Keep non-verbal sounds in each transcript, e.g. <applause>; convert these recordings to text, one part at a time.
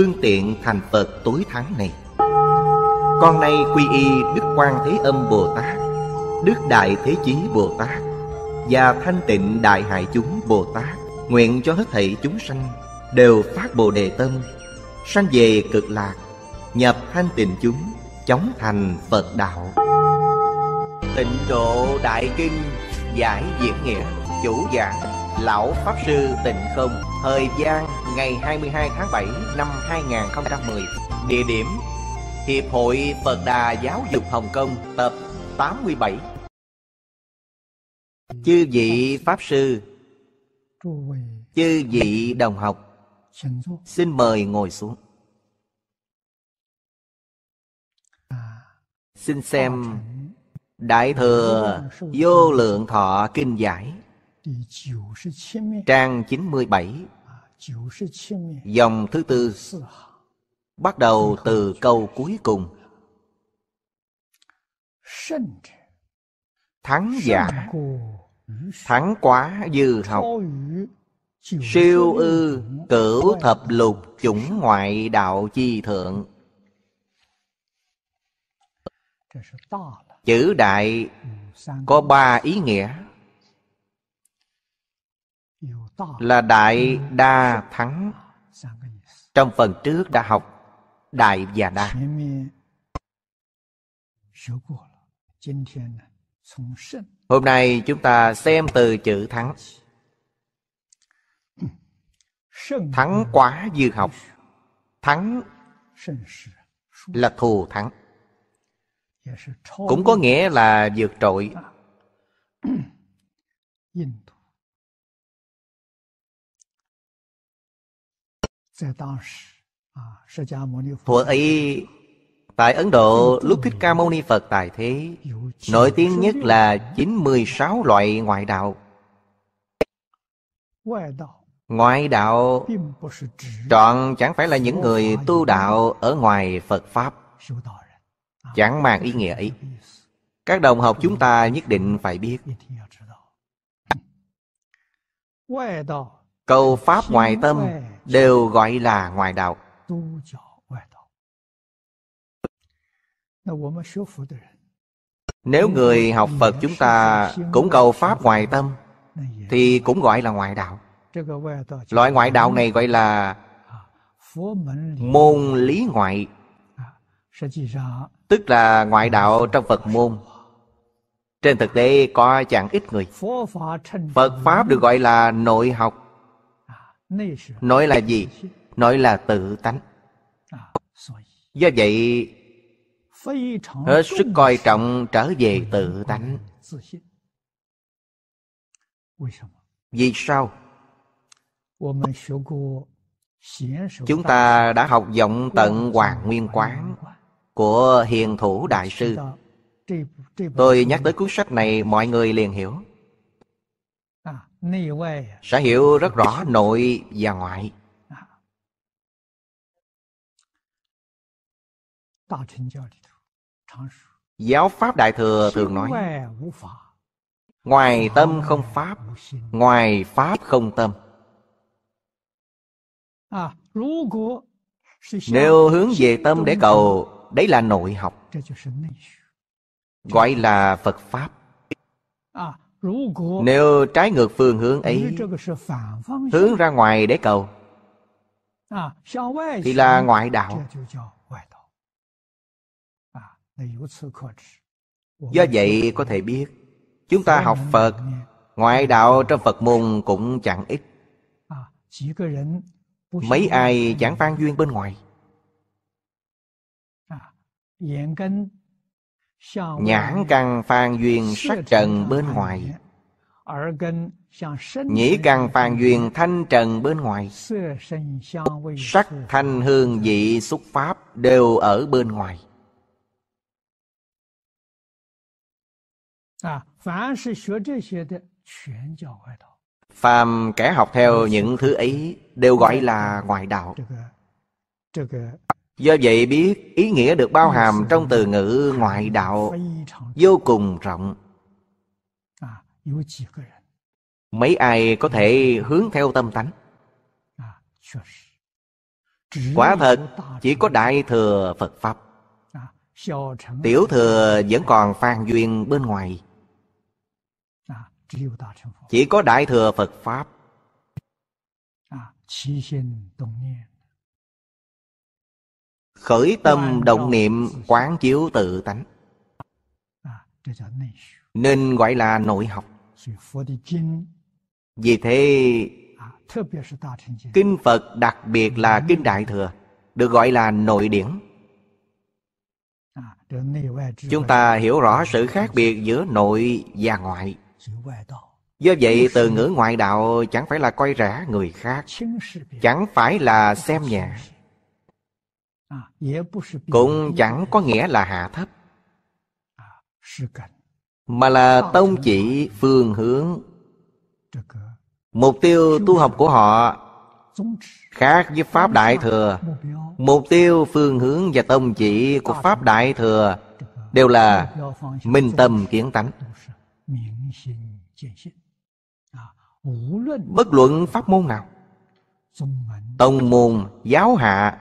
phương tiện thành Phật tối thắng này. Con nay quy y Đức Quan Thế Âm Bồ Tát, Đức Đại Thế Chí Bồ Tát và Thanh Tịnh Đại hại Chúng Bồ Tát, nguyện cho hết thảy chúng sanh đều phát Bồ đề tâm, sanh về cực lạc, nhập thanh tịnh chúng, chóng thành Phật đạo. Tịnh độ đại kinh giải diễn nghĩa chủ giảng Lão Pháp Sư Tịnh Không Thời gian ngày 22 tháng 7 năm 2010 Địa điểm Hiệp hội Phật Đà Giáo dục Hồng Kông tập 87 Chư vị Pháp Sư Chư vị đồng học Xin mời ngồi xuống Xin xem Đại Thừa Vô Lượng Thọ Kinh Giải Trang 97 Dòng thứ tư Bắt đầu từ câu cuối cùng Thắng giả Thắng quá dư học Siêu ư cửu thập lục chủng ngoại đạo chi thượng Chữ đại có ba ý nghĩa là đại đa thắng trong phần trước đã học đại và đa hôm nay chúng ta xem từ chữ thắng thắng quá dư học thắng là thù thắng cũng có nghĩa là vượt trội Thuở ấy Tại Ấn Độ lúc Thích Ca Mâu Ni Phật tài thế Nổi tiếng nhất là 96 loại ngoại đạo Ngoại đạo Trọn chẳng phải là những người tu đạo ở ngoài Phật Pháp Chẳng mang ý nghĩa ấy Các đồng học chúng ta nhất định phải biết Cầu Pháp ngoài tâm đều gọi là ngoài đạo Nếu người học Phật chúng ta cũng cầu Pháp ngoài tâm Thì cũng gọi là ngoại đạo Loại ngoại đạo này gọi là Môn lý ngoại Tức là ngoại đạo trong Phật môn Trên thực tế có chẳng ít người Phật Pháp được gọi là nội học nói là gì nói là tự tánh do vậy hết sức coi trọng trở về tự tánh vì sao chúng ta đã học giọng tận hoàng nguyên quán của hiền thủ đại sư tôi nhắc tới cuốn sách này mọi người liền hiểu sẽ hiểu rất rõ nội và ngoại giáo pháp đại thừa thường nói ngoài tâm không pháp ngoài pháp không tâm à, nếu hướng về tâm để cầu đấy là nội học gọi là phật pháp à, nếu trái ngược phương hướng ấy Hướng ra ngoài để cầu Thì là ngoại đạo Do vậy có thể biết Chúng ta học Phật Ngoại đạo trong Phật môn cũng chẳng ít Mấy ai chẳng phan duyên bên ngoài Nhãn căn phàn duyên sắc trần bên ngoài Nhĩ căn phàn duyên thanh trần bên ngoài Sắc thanh hương vị xúc pháp đều ở bên ngoài Phàm kẻ học theo những thứ ấy đều gọi là ngoại đạo Do vậy biết ý nghĩa được bao hàm trong từ ngữ ngoại đạo vô cùng rộng. À, à? Mấy ai có thể hướng theo tâm tánh? À, Quả thật, chỉ có Đại Thừa Phật Pháp. Tiểu Thừa vẫn còn phan duyên bên ngoài. Chỉ có Đại Thừa Phật Pháp khởi tâm động niệm quán chiếu tự tánh à, nên gọi là nội học vì thế à, kinh phật đặc biệt là kinh đại thừa được gọi là nội điển à, chúng ta hiểu rõ sự khác biệt giữa nội và ngoại do vậy từ ngữ ngoại đạo chẳng phải là coi rẻ người khác chẳng phải là xem nhẹ cũng chẳng có nghĩa là hạ thấp mà là tông chỉ phương hướng mục tiêu tu học của họ khác với pháp đại thừa mục tiêu phương hướng và tông chỉ của pháp đại thừa đều là minh tâm kiến tánh bất luận pháp môn nào tông môn giáo hạ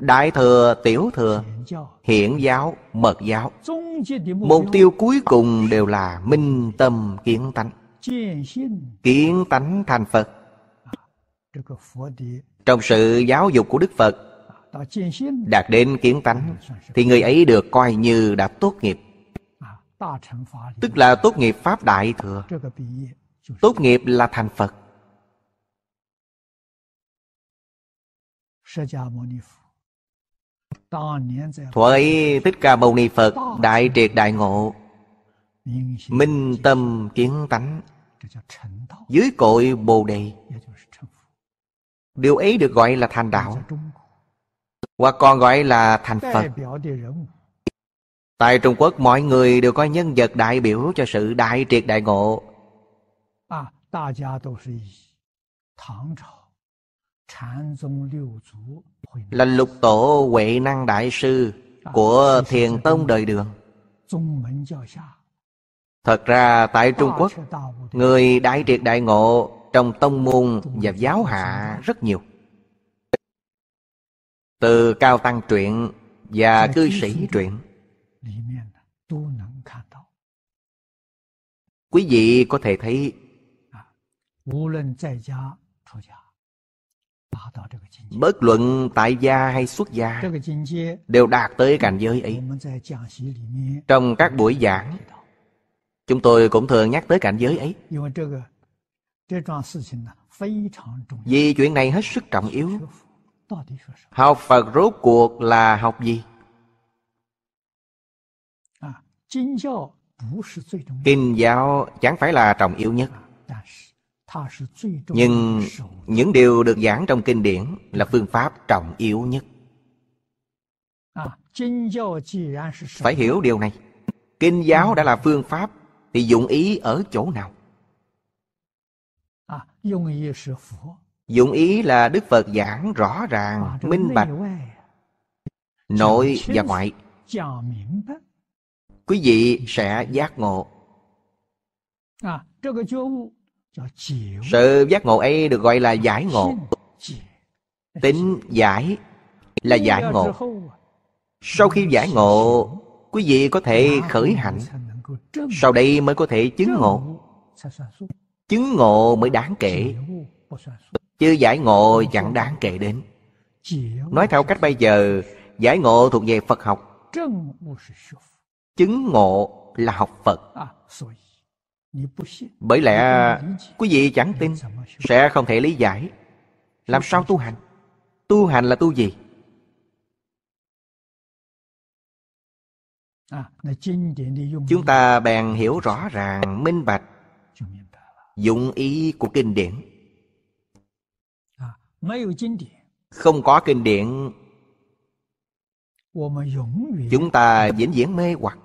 Đại thừa, tiểu thừa, hiển giáo, mật giáo Mục tiêu cuối cùng đều là minh tâm kiến tánh Kiến tánh thành Phật Trong sự giáo dục của Đức Phật Đạt đến kiến tánh Thì người ấy được coi như đã tốt nghiệp Tức là tốt nghiệp Pháp Đại Thừa Tốt nghiệp là thành Phật Thuở ấy Thích Ca Mâu Ni Phật Đại triệt đại ngộ Minh tâm kiến tánh Dưới cội Bồ Đề Điều ấy được gọi là thành đạo Hoặc còn gọi là thành Phật Tại Trung Quốc mọi người đều coi nhân vật đại biểu cho sự đại triệt đại ngộ à, là lục tổ huệ năng đại sư à, của thiền tông đời đường thật ra tại trung quốc người đại triệt đại ngộ trong tông môn và giáo hạ rất nhiều từ cao tăng truyện và cư sĩ truyện quý vị có thể thấy à, Bất luận tại gia hay xuất gia Đều đạt tới cảnh giới ấy Trong các buổi giảng Chúng tôi cũng thường nhắc tới cảnh giới ấy Vì chuyện này hết sức trọng yếu Học Phật rốt cuộc là học gì? À, Kinh giáo chẳng phải là trọng yếu nhất à, nhưng những điều được giảng trong kinh điển là phương pháp trọng yếu nhất à, phải hiểu điều này kinh giáo ừ. đã là phương pháp thì dụng ý ở chỗ nào à, dụng ý là đức phật giảng rõ ràng à, minh bạch nội và ngoại quý vị sẽ giác ngộ sự giác ngộ ấy được gọi là giải ngộ tính giải là giải ngộ sau khi giải ngộ quý vị có thể khởi hạnh sau đây mới có thể chứng ngộ chứng ngộ mới đáng kể chứ giải ngộ chẳng đáng kể đến nói theo cách bây giờ giải ngộ thuộc về phật học chứng ngộ là học phật à, bởi lẽ quý vị chẳng tin Sẽ không thể lý giải Làm sao tu hành Tu hành là tu gì Chúng ta bèn hiểu rõ ràng Minh bạch Dụng ý của kinh điển Không có kinh điển Chúng ta vĩnh viễn mê hoặc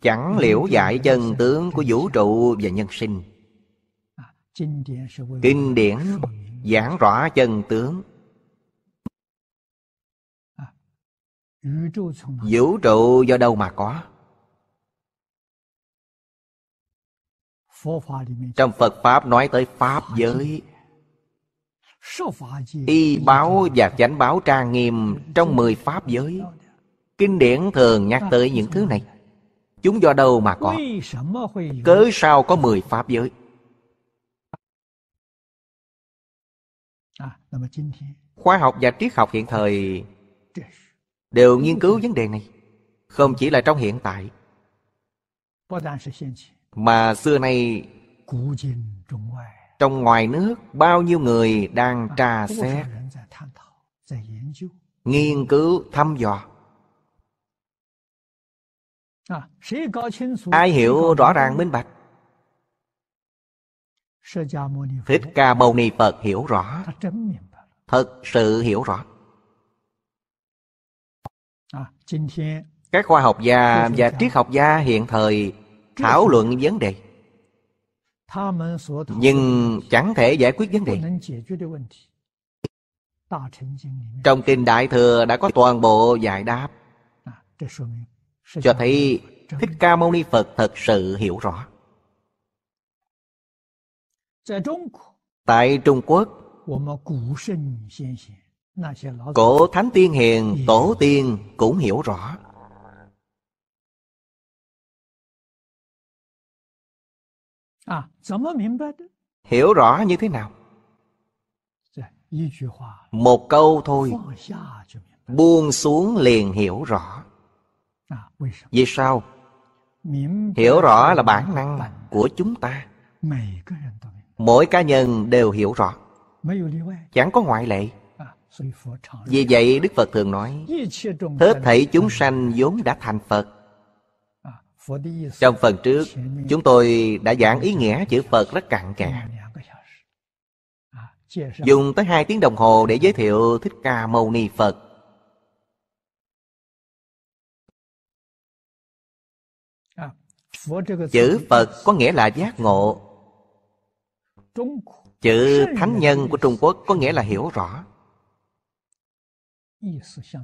chẳng liễu giải chân tướng của vũ trụ và nhân sinh à, kinh điển giảng rõ chân tướng à, vũ trụ do đâu mà có trong phật pháp nói tới pháp giới y báo và chánh báo trang nghiêm trong mười pháp giới Kinh điển thường nhắc tới những thứ này Chúng do đâu mà có Cớ sao có mười pháp giới à, Khoa học và triết học hiện thời Đều nghiên cứu vấn đề này Không chỉ là trong hiện tại Mà xưa nay Trong ngoài nước Bao nhiêu người đang à, trà xét Nghiên cứu thăm dò ai hiểu rõ ràng minh bạch thích ca mâu ni phật hiểu rõ thật sự hiểu rõ các khoa học gia và triết học gia hiện thời thảo luận vấn đề nhưng chẳng thể giải quyết vấn đề trong kinh đại thừa đã có toàn bộ giải đáp cho thấy thích ca mâu ni phật thật sự hiểu rõ tại trung quốc cổ thánh tiên hiền tổ tiên cũng hiểu rõ à, hiểu rõ như thế nào dạ, một câu thôi buông xuống liền hiểu rõ À, vì sao hiểu rõ là bản năng của chúng ta mỗi cá nhân đều hiểu rõ chẳng có ngoại lệ à, vì vậy đức phật thường nói hết thảy chúng sanh vốn đã thành phật à, trong phần trước chúng tôi đã giảng ý nghĩa chữ phật rất cặn kẽ dùng tới hai tiếng đồng hồ để giới thiệu thích ca mâu ni phật chữ phật có nghĩa là giác ngộ chữ thánh nhân của trung quốc có nghĩa là hiểu rõ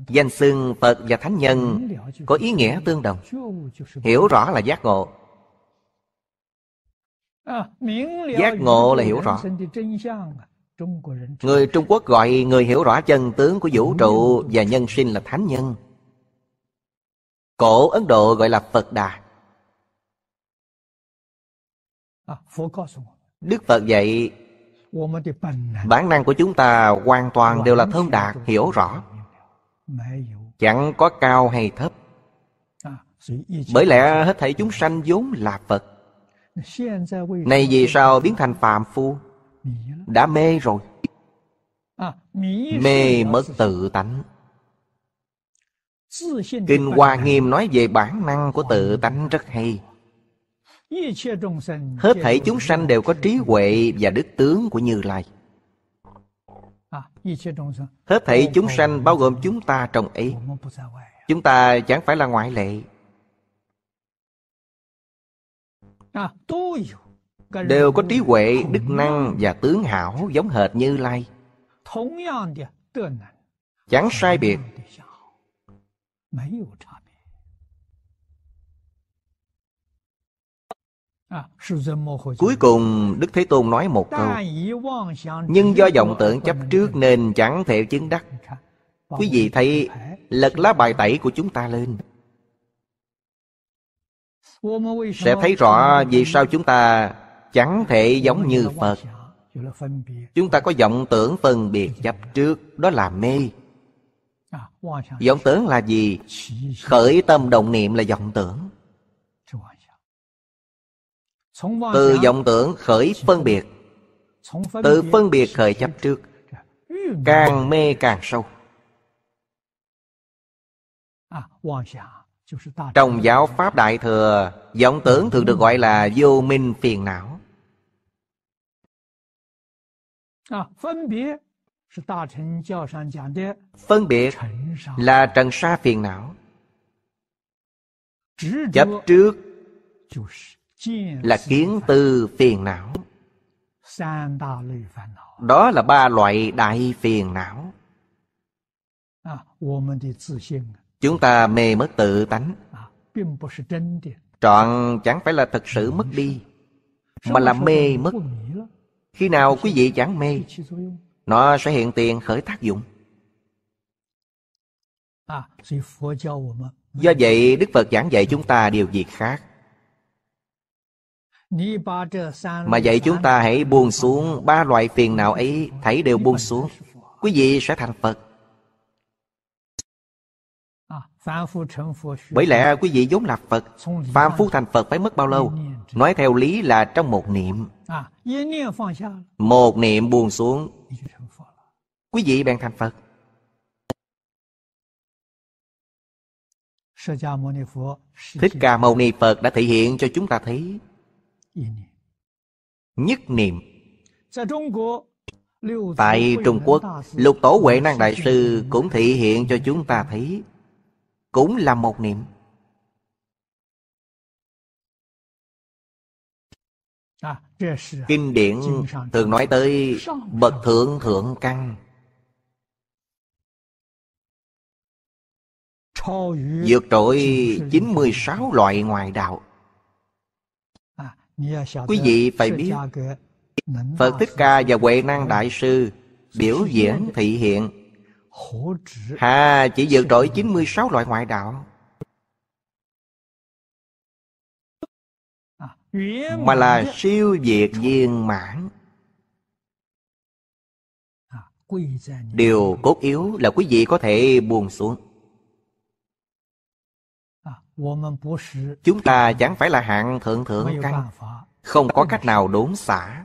danh xưng phật và thánh nhân có ý nghĩa tương đồng hiểu rõ là giác ngộ giác ngộ là hiểu rõ người trung quốc gọi người hiểu rõ chân tướng của vũ trụ và nhân sinh là thánh nhân cổ ấn độ gọi là phật đà À, Đức Phật dạy Bản năng của chúng ta hoàn toàn đều là thông đạt, hiểu rõ Chẳng có cao hay thấp Bởi lẽ hết thảy chúng sanh vốn là Phật Này vì sao biến thành phàm phu Đã mê rồi Mê mất tự tánh Kinh Hoa Nghiêm nói về bản năng của tự tánh rất hay Hết thảy chúng sanh đều có trí huệ và đức tướng của Như Lai à, Hết thảy chúng sanh bao gồm chúng ta trong ấy Chúng ta chẳng phải là ngoại lệ à, Đều có trí huệ, đức năng và tướng hảo giống hệt Như Lai Chẳng sai biệt Cuối cùng Đức Thế Tôn nói một câu Nhưng do vọng tưởng chấp trước nên chẳng thể chứng đắc Quý vị thấy lật lá bài tẩy của chúng ta lên Sẽ thấy rõ vì sao chúng ta chẳng thể giống như Phật Chúng ta có vọng tưởng phân biệt chấp trước Đó là mê Vọng tưởng là gì? Khởi tâm động niệm là vọng tưởng từ vọng tưởng khởi phân biệt Từ phân biệt khởi chấp trước Càng mê càng sâu à, Trong giáo Pháp Đại Thừa vọng tưởng thường được gọi là vô minh phiền não à, Phân biệt là trần sa phiền não Chấp trước là kiến từ phiền não đó là ba loại đại phiền não chúng ta mê mất tự tánh trọn chẳng phải là thật sự mất đi mà là mê mất khi nào quý vị chẳng mê nó sẽ hiện tiền khởi tác dụng do vậy đức phật giảng dạy chúng ta điều gì khác mà vậy chúng ta hãy buông xuống ba loại phiền não ấy, thấy đều buông xuống. Quý vị sẽ thành Phật. À, Bởi lẽ quý vị vốn là Phật phàm phu thành Phật phải mất bao lâu Nói theo lý là trong một niệm à, Một niệm buông xuống Quý vị bèn thành Phật Thích Ca Mâu Ni Phật đã thể hiện cho chúng ta thấy nhất niệm tại trung quốc lục tổ huệ năng đại sư cũng thị hiện cho chúng ta thấy cũng là một niệm kinh điển thường nói tới bậc thượng thượng căn vượt trội 96 loại ngoài đạo quý vị phải biết phật thích ca và huệ năng đại sư biểu diễn thị hiện hà chỉ vượt trội 96 loại ngoại đạo mà là siêu việt viên mãn điều cốt yếu là quý vị có thể buồn xuống Chúng ta chẳng phải là hạng thượng thượng căn Không có cách nào đốn xả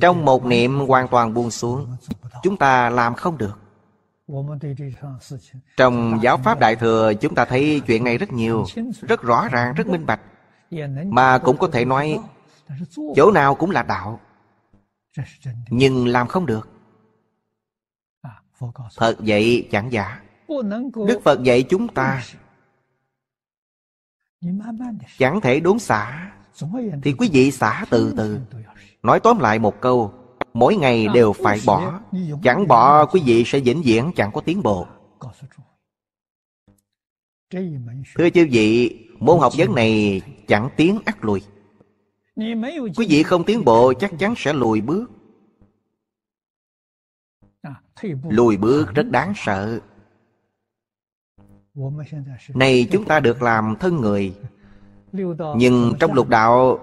Trong một niệm hoàn toàn buông xuống Chúng ta làm không được Trong giáo pháp Đại Thừa Chúng ta thấy chuyện này rất nhiều Rất rõ ràng, rất minh bạch Mà cũng có thể nói Chỗ nào cũng là đạo Nhưng làm không được Thật vậy chẳng giả Đức Phật dạy chúng ta Chẳng thể đốn xả Thì quý vị xả từ từ Nói tóm lại một câu Mỗi ngày đều phải bỏ Chẳng bỏ quý vị sẽ vĩnh viễn chẳng có tiến bộ Thưa chư vị Môn học vấn này chẳng tiến ắt lùi Quý vị không tiến bộ chắc chắn sẽ lùi bước Lùi bước rất đáng sợ này chúng ta được làm thân người Nhưng trong lục đạo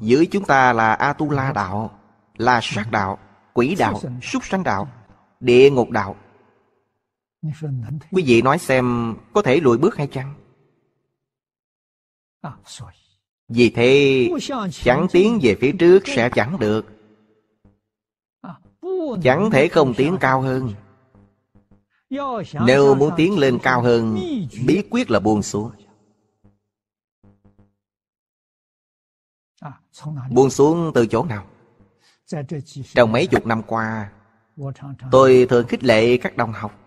Dưới chúng ta là a tu la đạo Là sát đạo Quỷ đạo Súc sanh đạo Địa ngục đạo Quý vị nói xem Có thể lùi bước hay chăng à, Vì thế Chẳng tiến về phía trước sẽ chẳng được Chẳng thể không tiến cao hơn Nếu muốn tiến lên cao hơn Bí quyết là buông xuống Buông xuống từ chỗ nào Trong mấy chục năm qua Tôi thường khích lệ các đồng học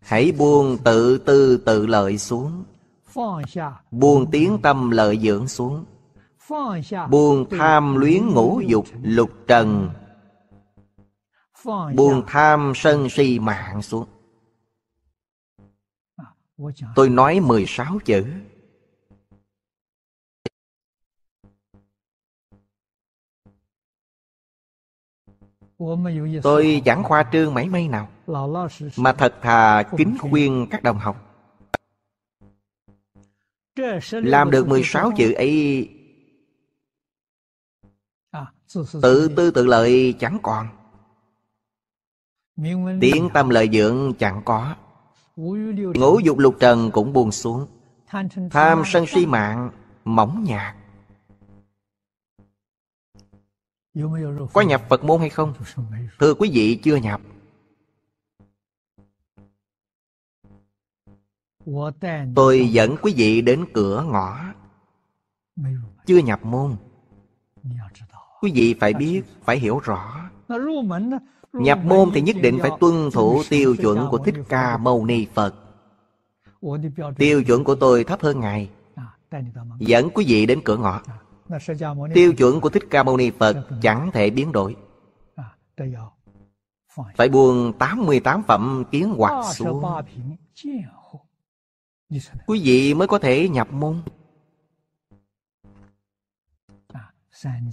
Hãy buông tự tư tự lợi xuống Buông tiếng tâm lợi dưỡng xuống Buông tham luyến ngũ dục lục trần buông tham sân si mạng xuống à, tôi nói mười sáu chữ Tôi chẳng khoa trương mấy mấy nào Mà thật thà kính khuyên các đồng học Làm được mười sáu chữ ấy à, Tự tư tự lợi chẳng còn Tiếng tâm lợi dưỡng chẳng có Ngũ dục lục trần cũng buồn xuống Tham sân si mạng Mỏng nhạt Có nhập Phật môn hay không? Thưa quý vị chưa nhập Tôi dẫn quý vị đến cửa ngõ Chưa nhập môn Quý vị phải biết, phải hiểu rõ Nhập môn thì nhất định phải tuân thủ tiêu chuẩn của Thích Ca Mâu Ni Phật Tiêu chuẩn của tôi thấp hơn Ngài Dẫn quý vị đến cửa ngõ Tiêu chuẩn của Thích Ca Mâu Ni Phật chẳng thể biến đổi à, Phải buông 88 phẩm kiến hoạt xuống Quý vị mới có thể nhập môn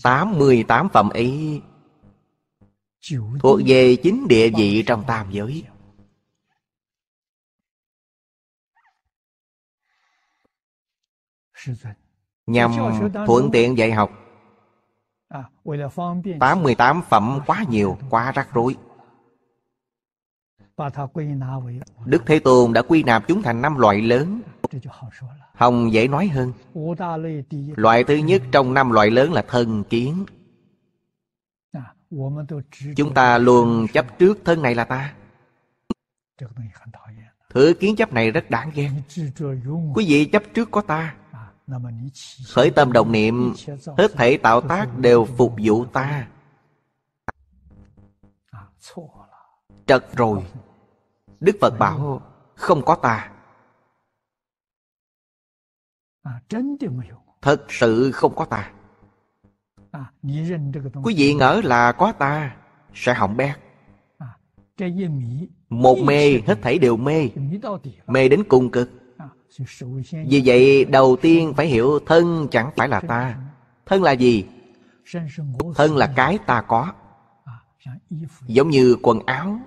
88 à, phẩm ấy thuộc về chính địa vị trong tam giới nhằm thuận tiện dạy học 88 à, phẩm quá nhiều, quá rắc rối Đức Thế Tôn đã quy nạp chúng thành năm loại lớn Hồng dễ nói hơn Loại thứ nhất trong năm loại lớn là thân kiến chúng ta luôn chấp trước thân này là ta thứ kiến chấp này rất đáng ghen. quý vị chấp trước có ta khởi tâm đồng niệm hết thể tạo tác đều phục vụ ta trật rồi đức phật bảo không có ta thật sự không có ta À, Quý vị ngỡ là có ta Sẽ hỏng bét à, Một mê hết thảy đều mê Mê đến cùng cực à, Vì vậy đầu tiên phải hiểu thân chẳng phải là ta Thân là gì? Thân là cái ta có Giống như quần áo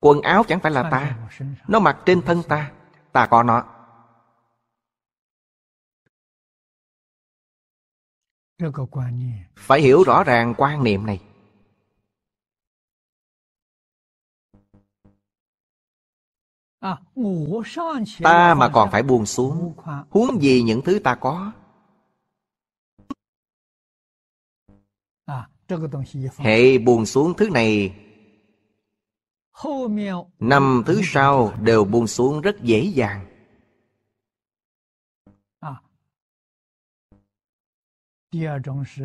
Quần áo chẳng phải là ta Nó mặc trên thân ta Ta có nó phải hiểu rõ ràng quan niệm này à, ta mà còn phải buồn xuống huống gì những thứ ta có à, hệ buồn xuống thứ này năm thứ sau đều buông xuống rất dễ dàng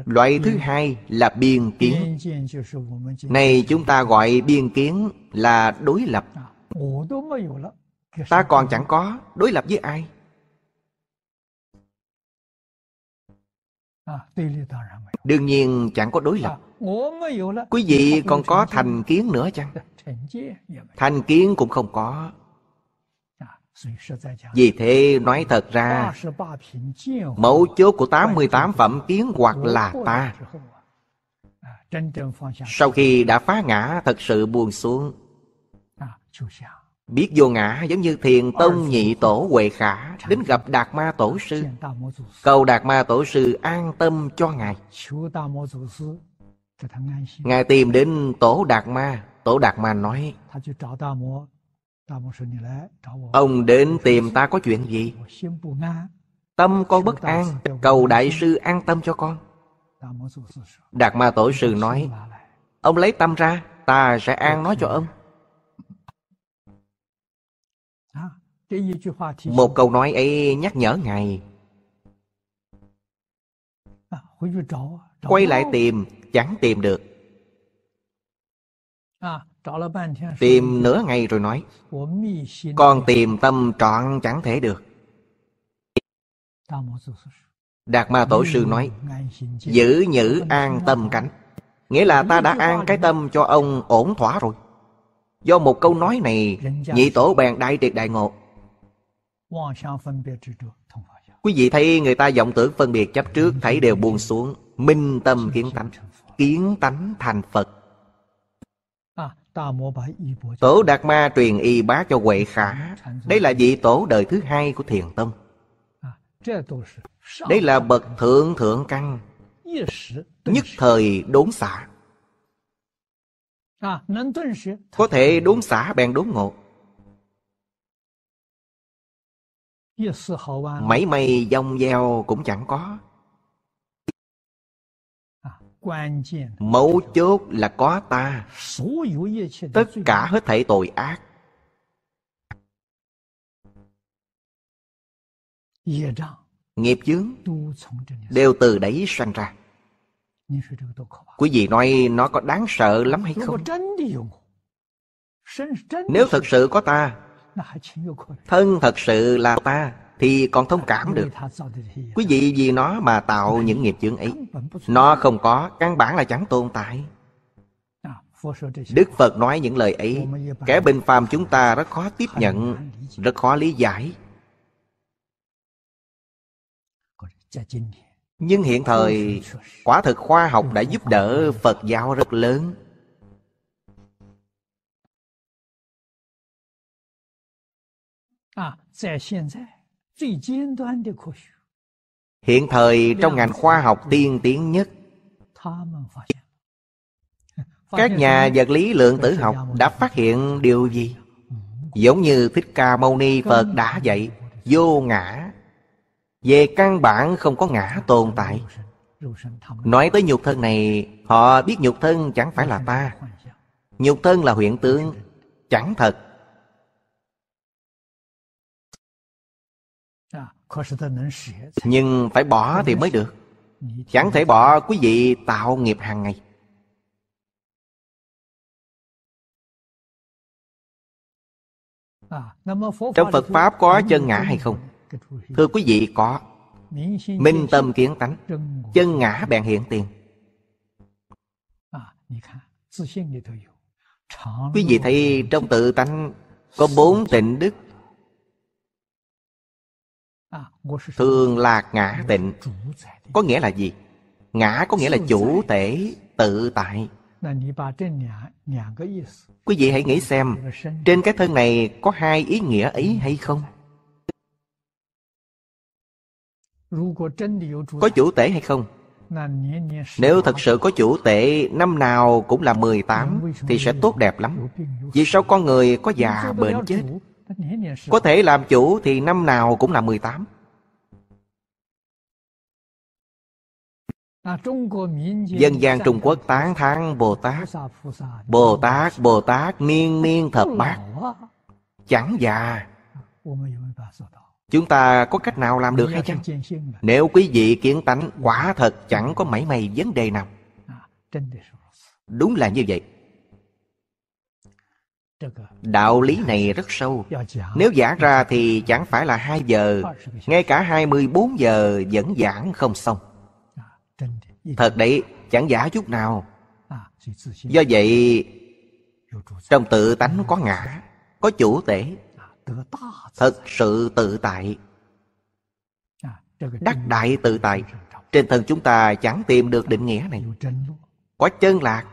Loại thứ hai là biên kiến Này chúng ta gọi biên kiến là đối lập Ta còn chẳng có đối lập với ai Đương nhiên chẳng có đối lập Quý vị còn có thành kiến nữa chăng Thành kiến cũng không có vì thế nói thật ra mẫu chốt của 88 phẩm kiến hoặc là ta Sau khi đã phá ngã thật sự buồn xuống Biết vô ngã giống như thiền tông nhị tổ Huệ Khả Đến gặp Đạt Ma Tổ Sư Cầu Đạt Ma Tổ Sư an tâm cho Ngài Ngài tìm đến Tổ Đạt Ma Tổ Đạt Ma nói Ông đến tìm ta có chuyện gì? Tâm con bất an, cầu đại sư an tâm cho con. Đạt Ma Tổ Sư nói, ông lấy tâm ra, ta sẽ an nói cho ông. Một câu nói ấy nhắc nhở Ngài. Quay lại tìm, chẳng tìm được. À, Tìm nửa ngày rồi nói Con tìm tâm trọn chẳng thể được Đạt Ma Tổ Sư nói Giữ nhữ an tâm cảnh Nghĩa là ta đã an cái tâm cho ông ổn thỏa rồi Do một câu nói này Nhị tổ bèn đại triệt đại ngộ Quý vị thấy người ta vọng tưởng phân biệt chấp trước Thấy đều buông xuống Minh tâm kiến tánh Kiến tánh thành Phật Tổ Đạt Ma truyền y bá cho Huệ Khả Đây là vị tổ đời thứ hai của Thiền tâm à, Đây là bậc thượng thượng căn Nhất thời đốn xả à, Có thể đốn xả bèn đốn ngộ Mấy mây dông gieo cũng chẳng có Mấu chốt là có ta Tất cả hết thảy tội ác Nghiệp chướng Đều từ đấy sanh ra Quý vị nói nó có đáng sợ lắm hay không? Nếu thật sự có ta Thân thật sự là ta thì còn thông cảm được quý vị vì nó mà tạo những nghiệp chướng ấy nó không có căn bản là chẳng tồn tại đức phật nói những lời ấy kẻ bình phàm chúng ta rất khó tiếp nhận rất khó lý giải nhưng hiện thời quả thực khoa học đã giúp đỡ phật giáo rất lớn à, hiện thời trong ngành khoa học tiên tiến nhất các nhà vật lý lượng tử học đã phát hiện điều gì ừ, giống như thích ca mâu ni phật đã dạy vô ngã về căn bản không có ngã tồn tại nói tới nhục thân này họ biết nhục thân chẳng phải là ta nhục thân là huyện tướng chẳng thật nhưng phải bỏ thì mới được chẳng thể bỏ quý vị tạo nghiệp hàng ngày à, trong phật pháp có chân ngã hay không thưa quý vị có minh tâm kiến tánh chân ngã bèn hiện tiền à, quý vị thấy trong tự tánh có bốn tịnh đức thường là ngã tịnh có nghĩa là gì ngã có nghĩa là chủ thể tự tại quý vị hãy nghĩ xem trên cái thân này có hai ý nghĩa ấy hay không có chủ tể hay không nếu thật sự có chủ tệ năm nào cũng là 18 Thì sẽ tốt đẹp lắm Vì sao con người có già bệnh chết có thể làm chủ thì năm nào cũng là 18 à, Dân gian Trung Quốc tán thán Bồ Tát Bồ Tát, Bồ Tát, niên niên thập bát Chẳng già Chúng ta có cách nào làm được hay chăng? Nếu quý vị kiến tánh quả thật chẳng có mảy may vấn đề nào à, Đúng là như vậy Đạo lý này rất sâu Nếu giảng ra thì chẳng phải là 2 giờ Ngay cả 24 giờ vẫn giảng không xong Thật đấy, chẳng giả chút nào Do vậy Trong tự tánh có ngã Có chủ tể Thật sự tự tại Đắc đại tự tại Trên thân chúng ta chẳng tìm được định nghĩa này Có chân lạc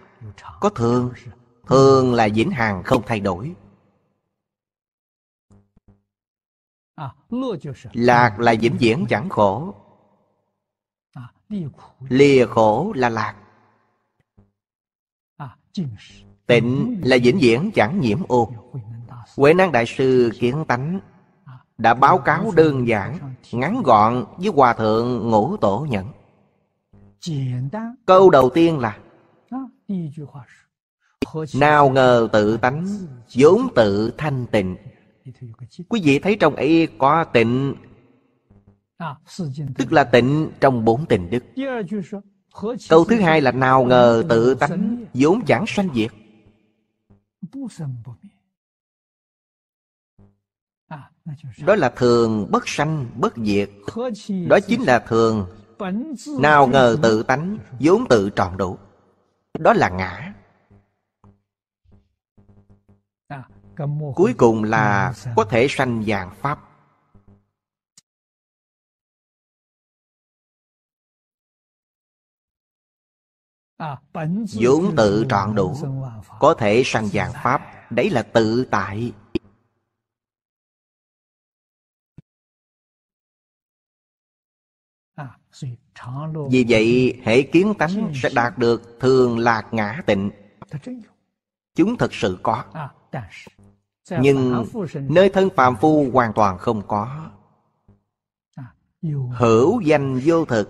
Có thường thường là vĩnh hằng không thay đổi lạc là vĩnh viễn chẳng khổ lìa khổ là lạc tịnh là vĩnh viễn chẳng nhiễm ô huệ năng đại sư kiến tánh đã báo cáo đơn giản ngắn gọn với hòa thượng ngũ tổ nhận câu đầu tiên là nào ngờ tự tánh vốn tự thanh tịnh Quý vị thấy trong ấy có tịnh Tức là tịnh trong bốn tình đức Câu thứ hai là nào ngờ tự tánh vốn chẳng sanh diệt đó là thường bất sanh bất diệt đó chính là thường nào ngờ tự tánh vốn tự tròn đủ đó là ngã cuối cùng là có thể sanh vàng pháp vốn tự trọn đủ có thể sanh vàng pháp đấy là tự tại vì vậy hệ kiến tánh sẽ đạt được thường lạc ngã tịnh chúng thật sự có nhưng nơi thân phàm phu hoàn toàn không có à, hữu danh vô thực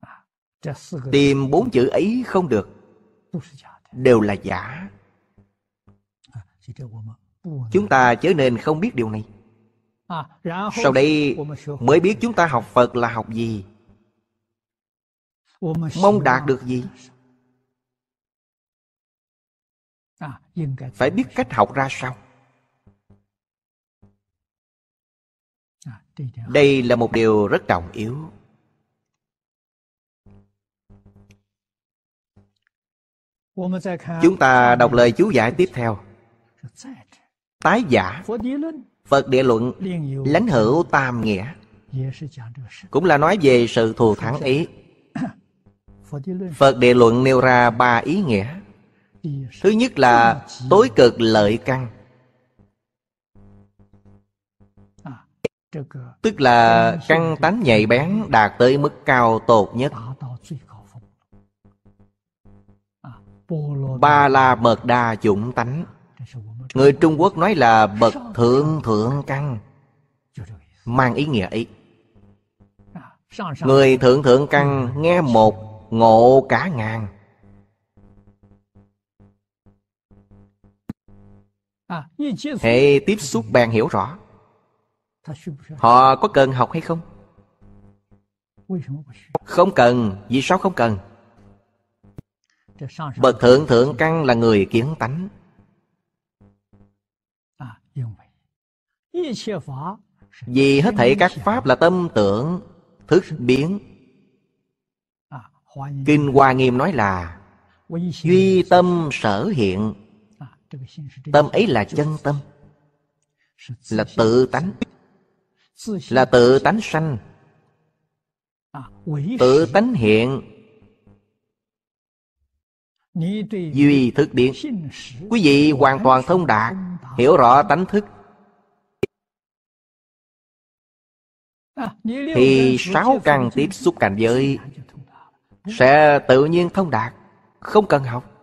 à, tìm bốn chữ ấy không được đều là giả à, chúng ta chớ nên không biết điều này sau đây mới biết chúng ta học phật là học gì mong đạt được gì À, phải biết cách học ra sao à, đây là một điều rất trọng yếu chúng ta đọc lời chú giải tiếp theo tái giả phật địa luận lãnh hữu tam nghĩa cũng là nói về sự thù thắng ý <coughs> phật địa luận nêu ra ba ý nghĩa Thứ nhất là tối cực lợi căn Tức là căn tánh nhạy bén đạt tới mức cao tột nhất Ba la mật đa chủng tánh Người Trung Quốc nói là bậc thượng thượng căn Mang ý nghĩa ấy Người thượng thượng căn nghe một ngộ cả ngàn À, hệ tiếp xúc bạn hiểu rõ họ có cần học hay không không cần vì sao không cần bậc thượng thượng căn là người kiến tánh à, vì hết thảy các pháp là tâm tưởng thức biến à, kinh hoa nghiêm nói là duy tâm sở hiện Tâm ấy là chân tâm Là tự tánh Là tự tánh sanh Tự tánh hiện Duy thực điện Quý vị hoàn toàn thông đạt Hiểu rõ tánh thức Thì sáu căn tiếp xúc cảnh giới Sẽ tự nhiên thông đạt Không cần học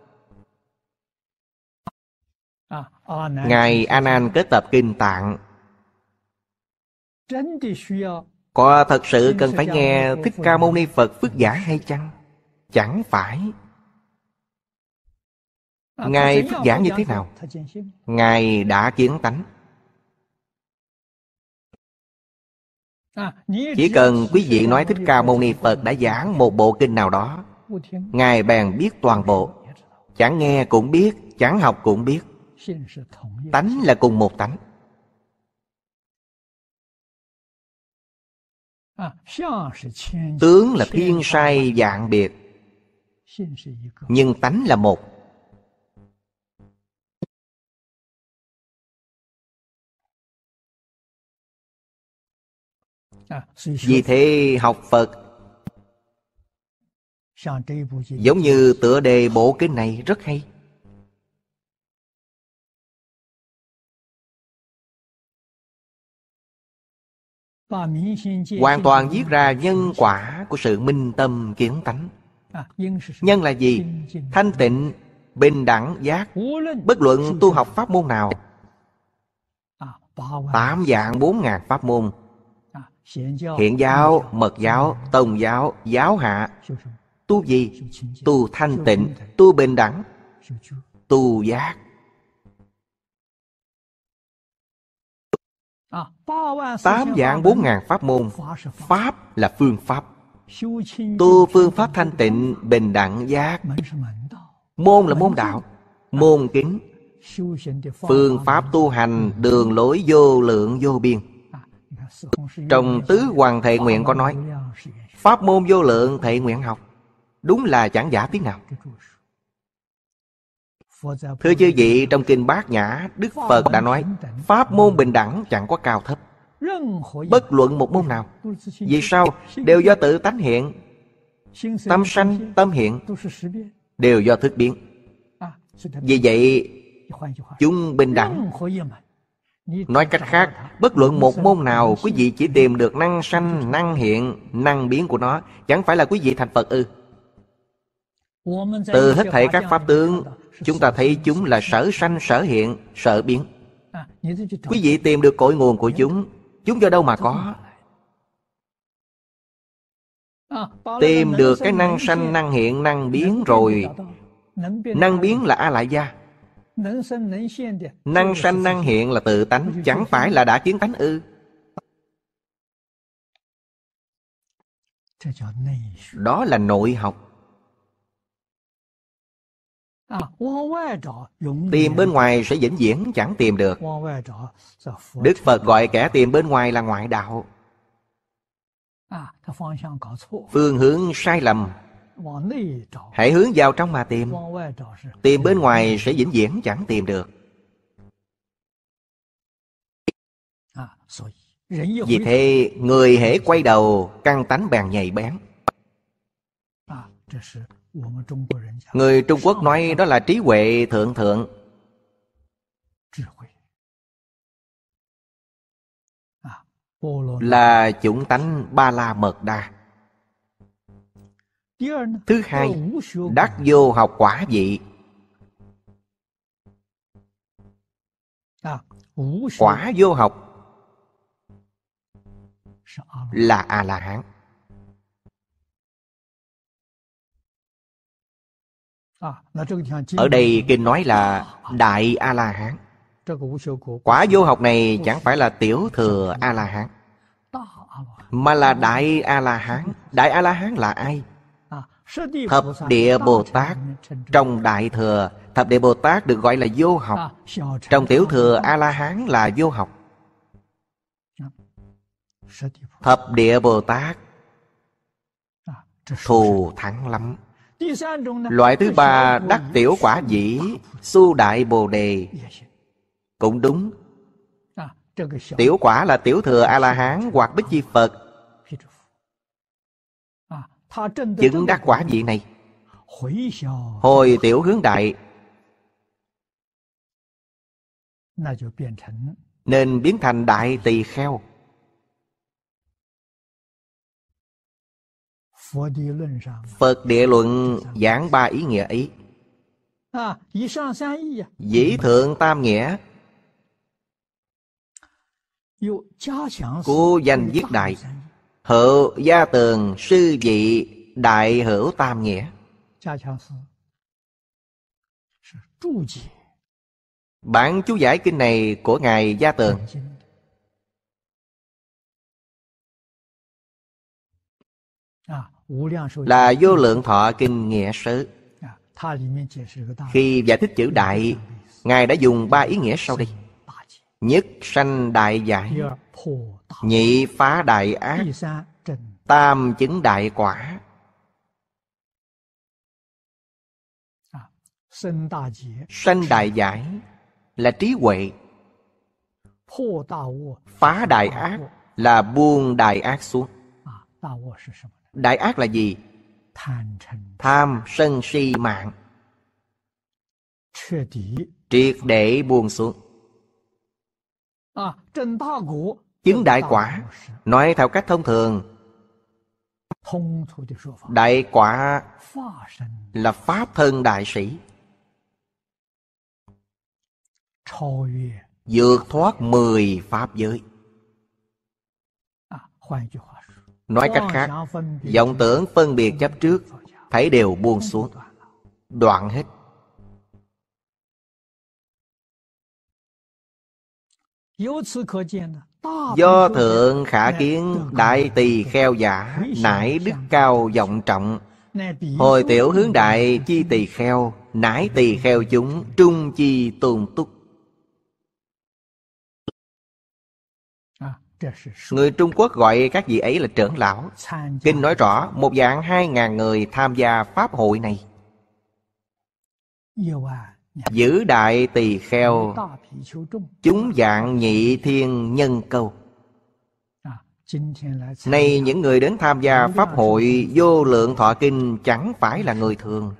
Ngài Anan kết tập kinh tạng Có thật sự cần phải nghe Thích Ca Mâu Ni Phật phước giả hay chăng? Chẳng phải à, Ngài phước giả như thế nào? Ngài đã kiến tánh à, Chỉ cần quý vị nói Thích Ca Mâu Ni Phật đã giảng một bộ kinh nào đó Ngài bèn biết toàn bộ Chẳng nghe cũng biết, chẳng học cũng biết tánh là cùng một tánh tướng là thiên sai dạng biệt nhưng tánh là một à, vì thế học phật giống như tựa đề bộ kinh này rất hay hoàn toàn viết ra nhân quả của sự minh tâm kiến tánh nhân là gì thanh tịnh bình đẳng giác bất luận tu học pháp môn nào tám dạng bốn ngàn pháp môn hiện giáo mật giáo tông giáo giáo hạ tu gì tu thanh tịnh tu bình đẳng tu giác Tám dạng bốn ngàn pháp môn Pháp là phương pháp Tu phương pháp thanh tịnh Bình đẳng giác Môn là môn đạo Môn kính Phương pháp tu hành Đường lối vô lượng vô biên Trong tứ hoàng thệ nguyện có nói Pháp môn vô lượng thệ nguyện học Đúng là chẳng giả tiếng nào Thưa chư vị, trong Kinh Bát Nhã, Đức Phật đã nói Pháp môn bình đẳng chẳng có cao thấp Bất luận một môn nào Vì sao? Đều do tự tánh hiện Tâm sanh, tâm hiện Đều do thức biến à, Vì vậy, chúng bình đẳng Nói cách khác, bất luận một môn nào quý vị chỉ tìm được năng sanh, năng hiện, năng biến của nó, chẳng phải là quý vị thành Phật ư? Từ hết thảy các pháp tướng Chúng ta thấy chúng là sở sanh, sở hiện, sở biến à, Quý vị tìm được cội nguồn của chúng Chúng do đâu mà có à, Tìm được cái năng sanh, năng hiện, năng biến rồi Năng biến là A-lại gia Năng sanh, năng hiện là tự tánh Chẳng phải là đã kiến tánh ư Đó là nội học Tìm bên ngoài sẽ vĩnh viễn chẳng tìm được Đức Phật gọi kẻ tìm bên ngoài là ngoại đạo Phương hướng sai lầm Hãy hướng vào trong mà tìm Tìm bên ngoài sẽ vĩnh viễn chẳng tìm được Vì thế người hễ quay đầu Căng tánh bàn nhảy bén người trung quốc nói đó là trí huệ thượng thượng à, là chủng tánh ba la mật đa thứ hai đắc vô học quả vị à, quả vô học là a la hán Ở đây Kinh nói là Đại A-la-hán Quả vô học này chẳng phải là tiểu thừa A-la-hán Mà là Đại A-la-hán Đại A-la-hán là ai? Thập Địa Bồ Tát Trong Đại Thừa Thập Địa Bồ Tát được gọi là vô học Trong Tiểu Thừa A-la-hán là vô học Thập Địa Bồ Tát Thù thắng lắm Loại thứ ba đắc tiểu quả dĩ Su đại bồ đề Cũng đúng Tiểu quả là tiểu thừa A-la-hán hoặc Bích Chi Phật Chứng đắc quả vị này Hồi tiểu hướng đại Nên biến thành đại tỳ kheo Phật Địa Luận giảng ba ý nghĩa ấy Dĩ thượng tam nghĩa Cô danh viết đại Hữu gia tường sư vị đại hữu tam nghĩa Bản chú giải kinh này của Ngài Gia Tường là vô lượng thọ kinh nghĩa sớ khi giải thích chữ đại ngài đã dùng ba ý nghĩa sau đây nhất sanh đại giải nhị phá đại ác tam chứng đại quả à, sanh đại giải là trí huệ phá đại ác là buông đại ác xuống à, đại ác là gì tham sân si mạng triệt để buồn xuống à, chứng đại quả nói theo cách thông thường đại quả là pháp thân đại sĩ vượt thoát mười pháp giới à, Nói cách khác vọng tưởng phân biệt chấp trước Thấy đều buông xuống Đoạn hết Do thượng khả kiến Đại tỳ kheo giả Nải đức cao vọng trọng Hồi tiểu hướng đại chi tỳ kheo Nải tỳ kheo chúng Trung chi tuôn túc Người Trung Quốc gọi các vị ấy là trưởng lão Kinh nói rõ một dạng hai ngàn người tham gia Pháp hội này Giữ đại tỳ kheo Chúng dạng nhị thiên nhân câu Nay những người đến tham gia Pháp hội Vô lượng thọ kinh chẳng phải là người thường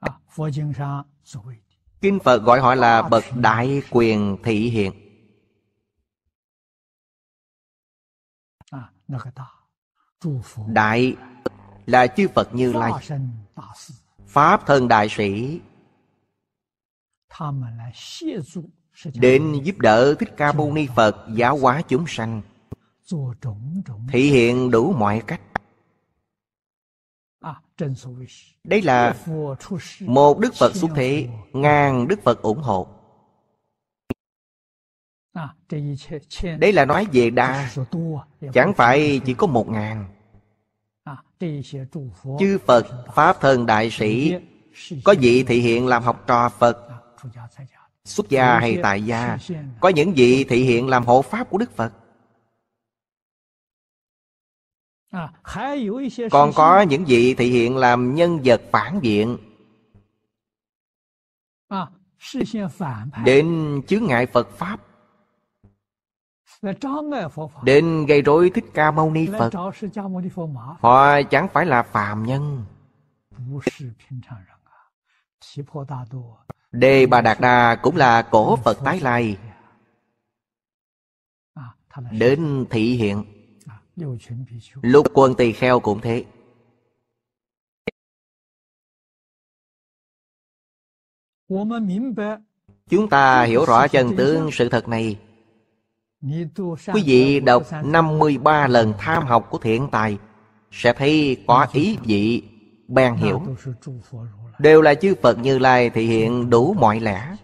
à, Kinh Phật gọi họ là bậc đại quyền thị hiện à, Đại là chư Phật Như Lai Pháp thân đại sĩ Đến giúp đỡ Thích Ca Mâu Ni Phật giáo hóa chúng sanh Thị hiện đủ mọi cách đây là một Đức Phật xuất thế, ngàn Đức Phật ủng hộ. Đây là nói về đa, chẳng phải chỉ có một ngàn. Chư Phật, Pháp Thần Đại Sĩ có vị thị hiện làm học trò Phật xuất gia hay tại gia có những vị thị hiện làm hộ pháp của đức phật À, Còn có những vị thị hiện làm nhân vật phản diện à, Đến chướng ngại Phật Pháp Đến gây rối Thích Ca Mâu Ni Phật Họ chẳng phải là phàm nhân à, Đề Bà Đạt Đà cũng là cổ Phật tái lai Đến thị hiện Lúc quân tỳ kheo cũng thế Chúng ta hiểu rõ chân tướng sự thật này Quý vị đọc 53 lần tham học của thiện tài Sẽ thấy có ý vị ban hiểu Đều là chư Phật Như Lai thể hiện đủ mọi lẽ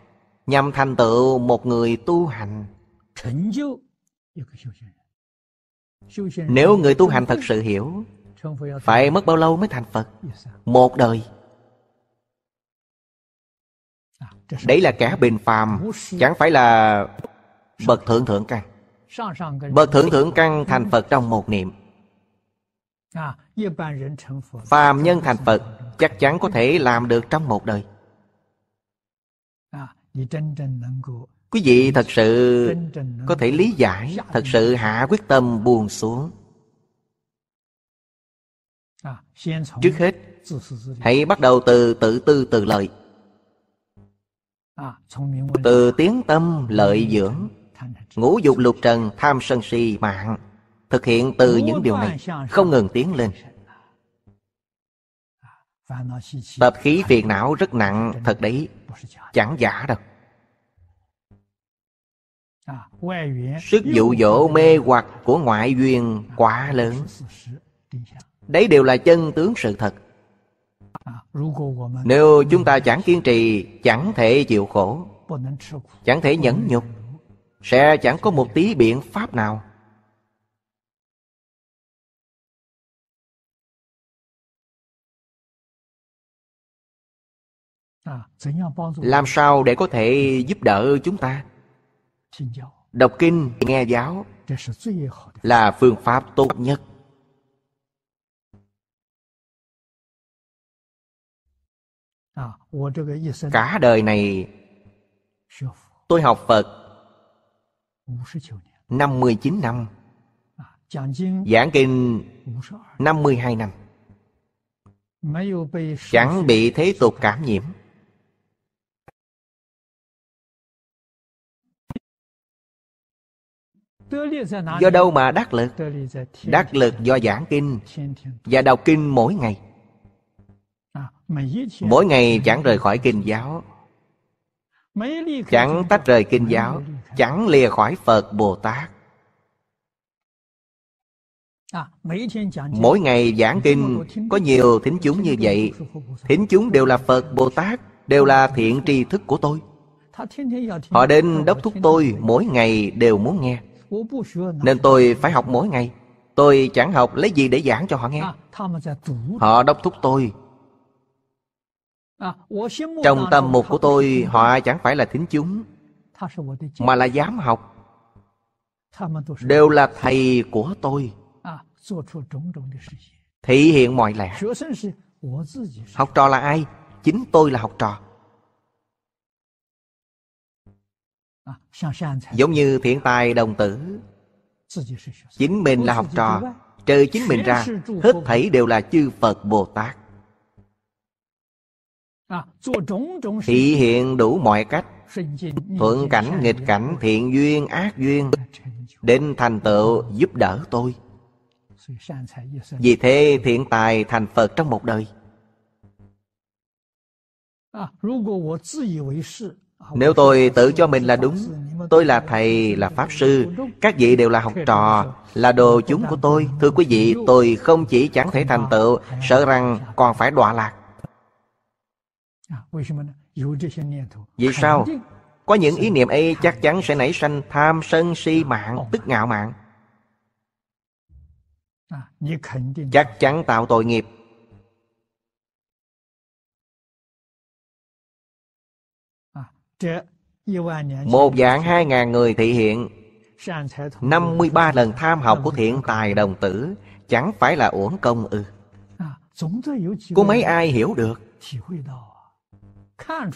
Nhằm thành tựu một người tu hành nếu người tu hành thật sự hiểu Phải mất bao lâu mới thành Phật dạ, dạ. Một đời à, dạ, Đấy là kẻ bình phàm Chẳng phải là Bậc thượng thượng căn Bậc thượng thượng căn thành Phật trong một niệm à, Phàm nhân thành Phật Chắc chắn có thể làm được trong một đời à, quý vị thật sự có thể lý giải thật sự hạ quyết tâm buông xuống à, trước hết hãy bắt đầu từ tự tư từ lợi, à, từ tiếng tâm lợi dưỡng ngũ dục lục trần tham sân si mạng thực hiện từ những điều này không ngừng tiến lên à, tập khí phiền não rất nặng thật đấy chẳng giả đâu Sức dụ dỗ mê hoặc của ngoại duyên quá lớn Đấy đều là chân tướng sự thật Nếu chúng ta chẳng kiên trì Chẳng thể chịu khổ Chẳng thể nhẫn nhục Sẽ chẳng có một tí biện pháp nào à, Làm sao để có thể giúp đỡ chúng ta đọc kinh nghe giáo là phương pháp tốt nhất à, cả đời này tôi học phật 59 năm Giảng kinh 52 năm Chẳng bị thế tục cảm nhiễm Do đâu mà đắc lực Đắc lực do giảng kinh Và đọc kinh mỗi ngày à, Mỗi ngày chẳng rời khỏi kinh giáo Chẳng tách rời kinh giáo Chẳng lìa khỏi Phật Bồ Tát à, Mỗi ngày giảng kinh Có nhiều thính chúng như vậy Thính chúng đều là Phật Bồ Tát Đều là thiện tri thức của tôi Họ đến đốc thúc tôi Mỗi ngày đều muốn nghe nên tôi phải học mỗi ngày Tôi chẳng học lấy gì để giảng cho họ nghe Họ đốc thúc tôi Trong tâm mục của tôi Họ chẳng phải là thính chúng Mà là dám học Đều là thầy của tôi Thị hiện mọi lẽ Học trò là ai? Chính tôi là học trò Giống như thiện tài đồng tử Chính mình là học trò Trừ chính mình ra Hết thảy đều là chư Phật Bồ Tát Thị hiện đủ mọi cách Thuận cảnh, nghịch cảnh, thiện duyên, ác duyên Đến thành tựu giúp đỡ tôi Vì thế thiện tài thành Phật trong một đời nếu tôi tự cho mình là đúng Tôi là thầy, là pháp sư Các vị đều là học trò Là đồ chúng của tôi Thưa quý vị, tôi không chỉ chẳng thể thành tựu Sợ rằng còn phải đọa lạc Vì sao? Có những ý niệm ấy chắc chắn sẽ nảy sanh Tham sân si mạng, tức ngạo mạng Chắc chắn tạo tội nghiệp Một dạng hai ngàn người thị hiện 53 lần tham học của thiện tài đồng tử Chẳng phải là uổng công ư Có mấy ai hiểu được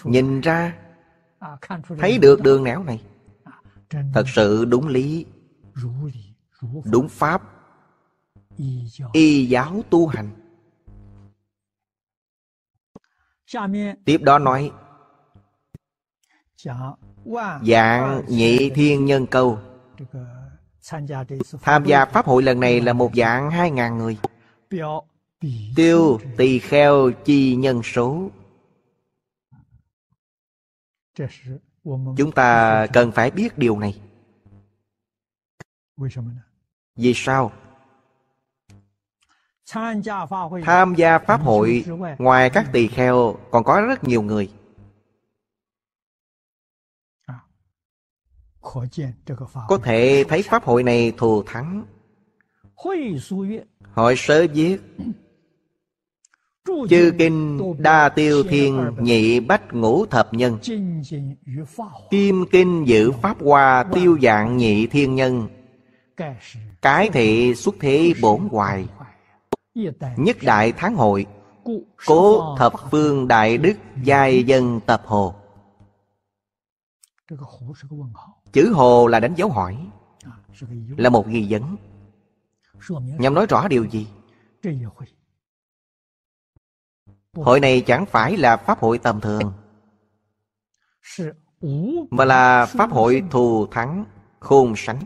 Nhìn ra Thấy được đường nẻo này Thật sự đúng lý Đúng pháp Y giáo tu hành Tiếp đó nói Dạ, dạng nhị thiên nhân câu Tham gia Pháp hội lần này là một dạng hai ngàn người Tiêu tỳ kheo chi nhân số Chúng ta cần phải biết điều này Vì sao? Tham gia Pháp hội Ngoài các tỳ kheo còn có rất nhiều người Có thể thấy Pháp hội này thù thắng Hội sớ viết Chư kinh đa tiêu thiên nhị bách ngũ thập nhân Kim kinh giữ pháp hoa vâng. tiêu dạng nhị thiên nhân Cái thị xuất thế bổn hoài Nhất đại tháng hội Cố thập phương đại đức giai dân tập hồ Chữ hồ là đánh dấu hỏi Là một ghi vấn Nhằm nói rõ điều gì Hội này chẳng phải là Pháp hội tầm thường Mà là Pháp hội thù thắng khôn sánh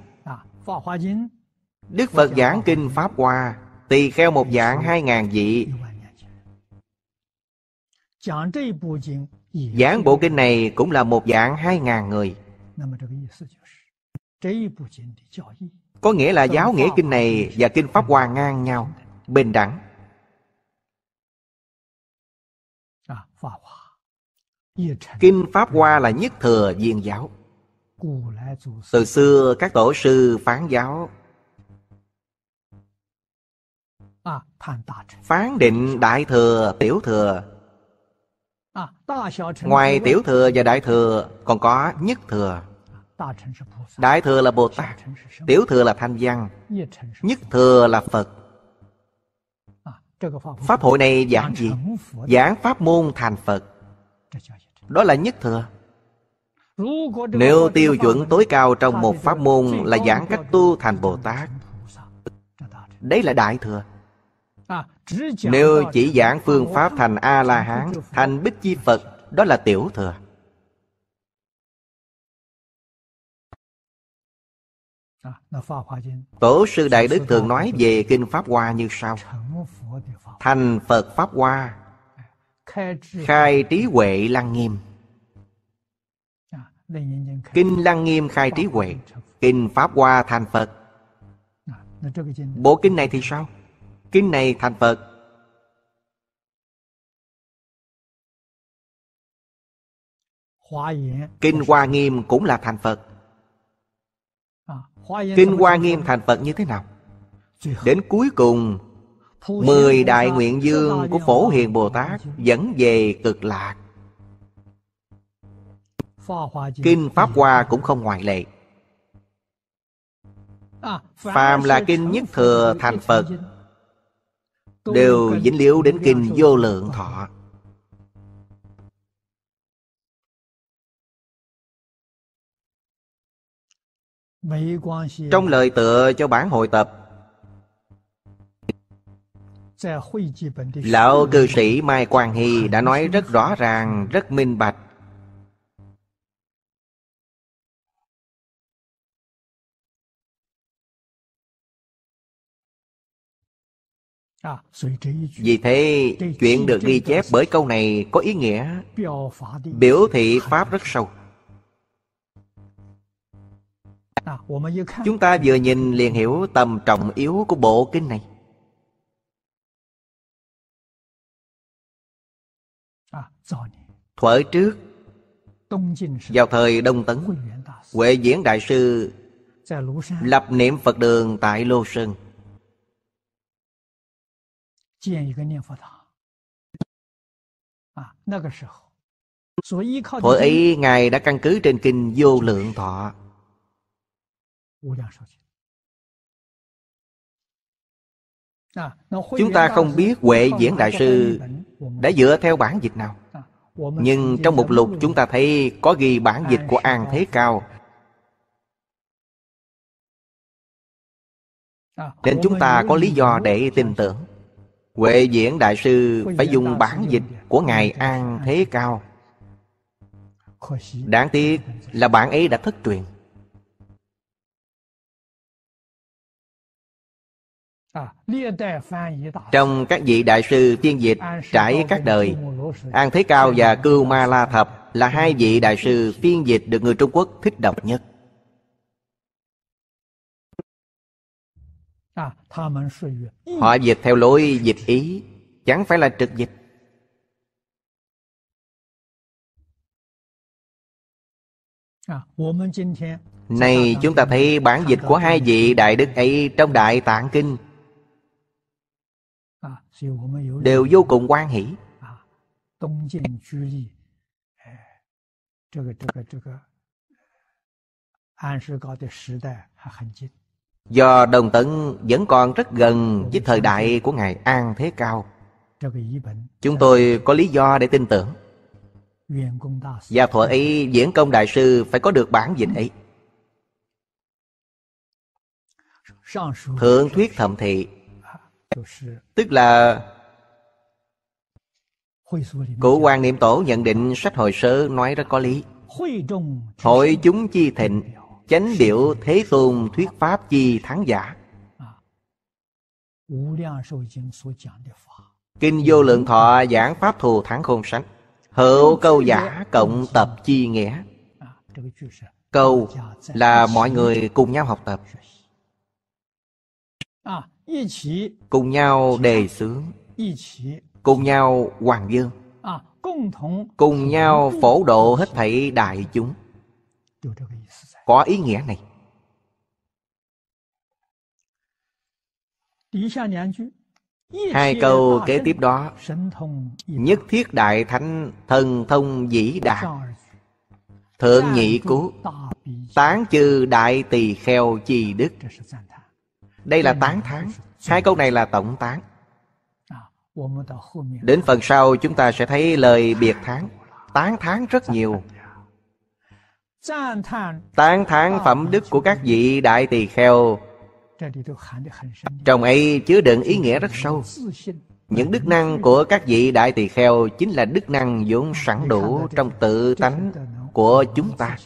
Đức Phật giảng kinh Pháp Hoa Tỳ kheo một dạng hai ngàn vị Giảng bộ kinh này cũng là một dạng hai ngàn người có nghĩa là giáo nghĩa kinh này và kinh Pháp Hoa ngang nhau, bình đẳng. Kinh Pháp Hoa là nhất thừa viên giáo. Từ xưa các tổ sư phán giáo Phán định đại thừa, tiểu thừa Ngoài tiểu thừa và đại thừa còn có nhất thừa Đại thừa là Bồ Tát Tiểu thừa là Thanh Văn Nhất thừa là Phật Pháp hội này giảng gì? Giảng pháp môn thành Phật Đó là nhất thừa Nếu tiêu chuẩn tối cao trong một pháp môn Là giảng cách tu thành Bồ Tát Đấy là Đại thừa Nếu chỉ giảng phương pháp thành A-la-hán Thành Bích Chi Phật Đó là Tiểu thừa Tổ sư Đại Đức thường nói về Kinh Pháp Hoa như sau Thành Phật Pháp Hoa Khai trí huệ lăng nghiêm Kinh lăng nghiêm khai trí huệ Kinh Pháp Hoa thành Phật Bộ kinh này thì sao? Kinh này thành Phật Kinh Hoa Nghiêm cũng là thành Phật Kinh Hoa Nghiêm thành Phật như thế nào Đến cuối cùng Mười đại nguyện dương của Phổ Hiền Bồ Tát Dẫn về cực lạc Kinh Pháp Hoa cũng không ngoại lệ à, Phàm là kinh nhất thừa thành Phật Đều dính liếu đến kinh vô lượng thọ Trong lời tựa cho bản hội tập Lão cư sĩ Mai Quang Hy đã nói rất rõ ràng, rất minh bạch à, Vì thế, chuyện được ghi chép bởi câu này có ý nghĩa biểu thị Pháp rất sâu. Chúng ta vừa nhìn liền hiểu tầm trọng yếu của bộ kinh này à, Thuở trước Vào thời Đông Tấn Huệ Diễn Đại Sư Lập niệm Phật đường tại Lô Sơn Hồi à, ấy Ngài đã căn cứ trên kinh vô lượng thọ Chúng ta không biết Huệ Diễn Đại Sư đã dựa theo bản dịch nào Nhưng trong một lục chúng ta thấy có ghi bản dịch của An Thế Cao Nên chúng ta có lý do để tin tưởng Huệ Diễn Đại Sư phải dùng bản dịch của Ngài An Thế Cao Đáng tiếc là bản ấy đã thất truyền Trong các vị đại sư phiên dịch trải các đời An Thế Cao và Cưu Ma La Thập Là hai vị đại sư phiên dịch được người Trung Quốc thích đọc nhất Họ dịch theo lối dịch ý Chẳng phải là trực dịch Này chúng ta thấy bản dịch của hai vị đại đức ấy trong Đại Tạng Kinh đều vô cùng quan hỷ Đông lý, do đồng tận vẫn còn rất gần với thời đại của ngài an thế cao chúng tôi có lý do để tin tưởng Và thuở ấy diễn công đại sư phải có được bản dịch ấy thượng thuyết thậm thị tức là cụ quan niệm tổ nhận định sách hồi sơ nói rất có lý hội chúng chi thịnh chánh điệu thế tôn thuyết pháp chi thắng giả kinh vô lượng thọ giảng pháp thù thắng khôn sánh hữu câu giả cộng tập chi nghĩa câu là mọi người cùng nhau học tập cùng nhau đề xướng cùng nhau hoàng dương cùng nhau phổ độ hết thảy đại chúng có ý nghĩa này hai câu kế tiếp đó nhất thiết đại thánh thần thông dĩ đạt thượng nhị cú tán chư đại tỳ kheo chi đức đây là tán tháng Hai câu này là tổng tán à, Đến phần sau chúng ta sẽ thấy lời biệt tháng Tán tháng rất nhiều Tán tháng phẩm đức của các vị đại tỳ kheo Trong ấy chứa đựng ý nghĩa rất sâu những đức năng của các vị đại tỳ kheo chính là đức năng vốn sẵn đủ trong tự tánh của chúng ta.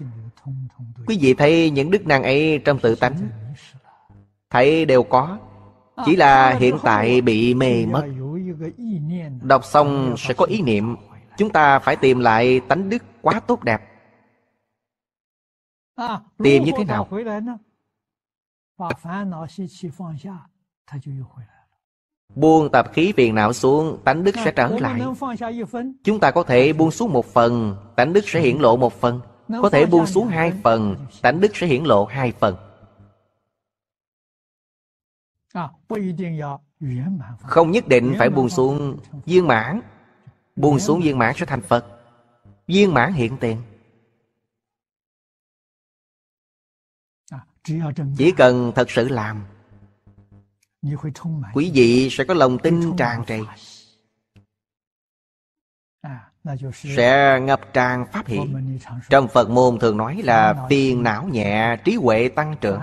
Quý vị thấy những đức năng ấy trong tự tánh Thấy đều có à, Chỉ là hiện tại bị mê mất Đọc xong sẽ có ý niệm Chúng ta phải tìm lại tánh đức quá tốt đẹp à, Tìm như thế nào Buông tập khí phiền não xuống Tánh đức sẽ trở lại Chúng ta có thể buông xuống một phần Tánh đức sẽ hiển lộ một phần Có thể buông xuống hai phần Tánh đức sẽ hiển lộ hai phần À, Không nhất định phải buông xuống viên mãn Buông xuống viên mãn sẽ thành Phật Viên mãn hiện tiền à, Chỉ cần thật sự làm Quý vị sẽ có lòng tin tràn trề à, sẽ ngập tràn pháp hiện trong phật môn thường nói là phiền não nhẹ trí huệ tăng trưởng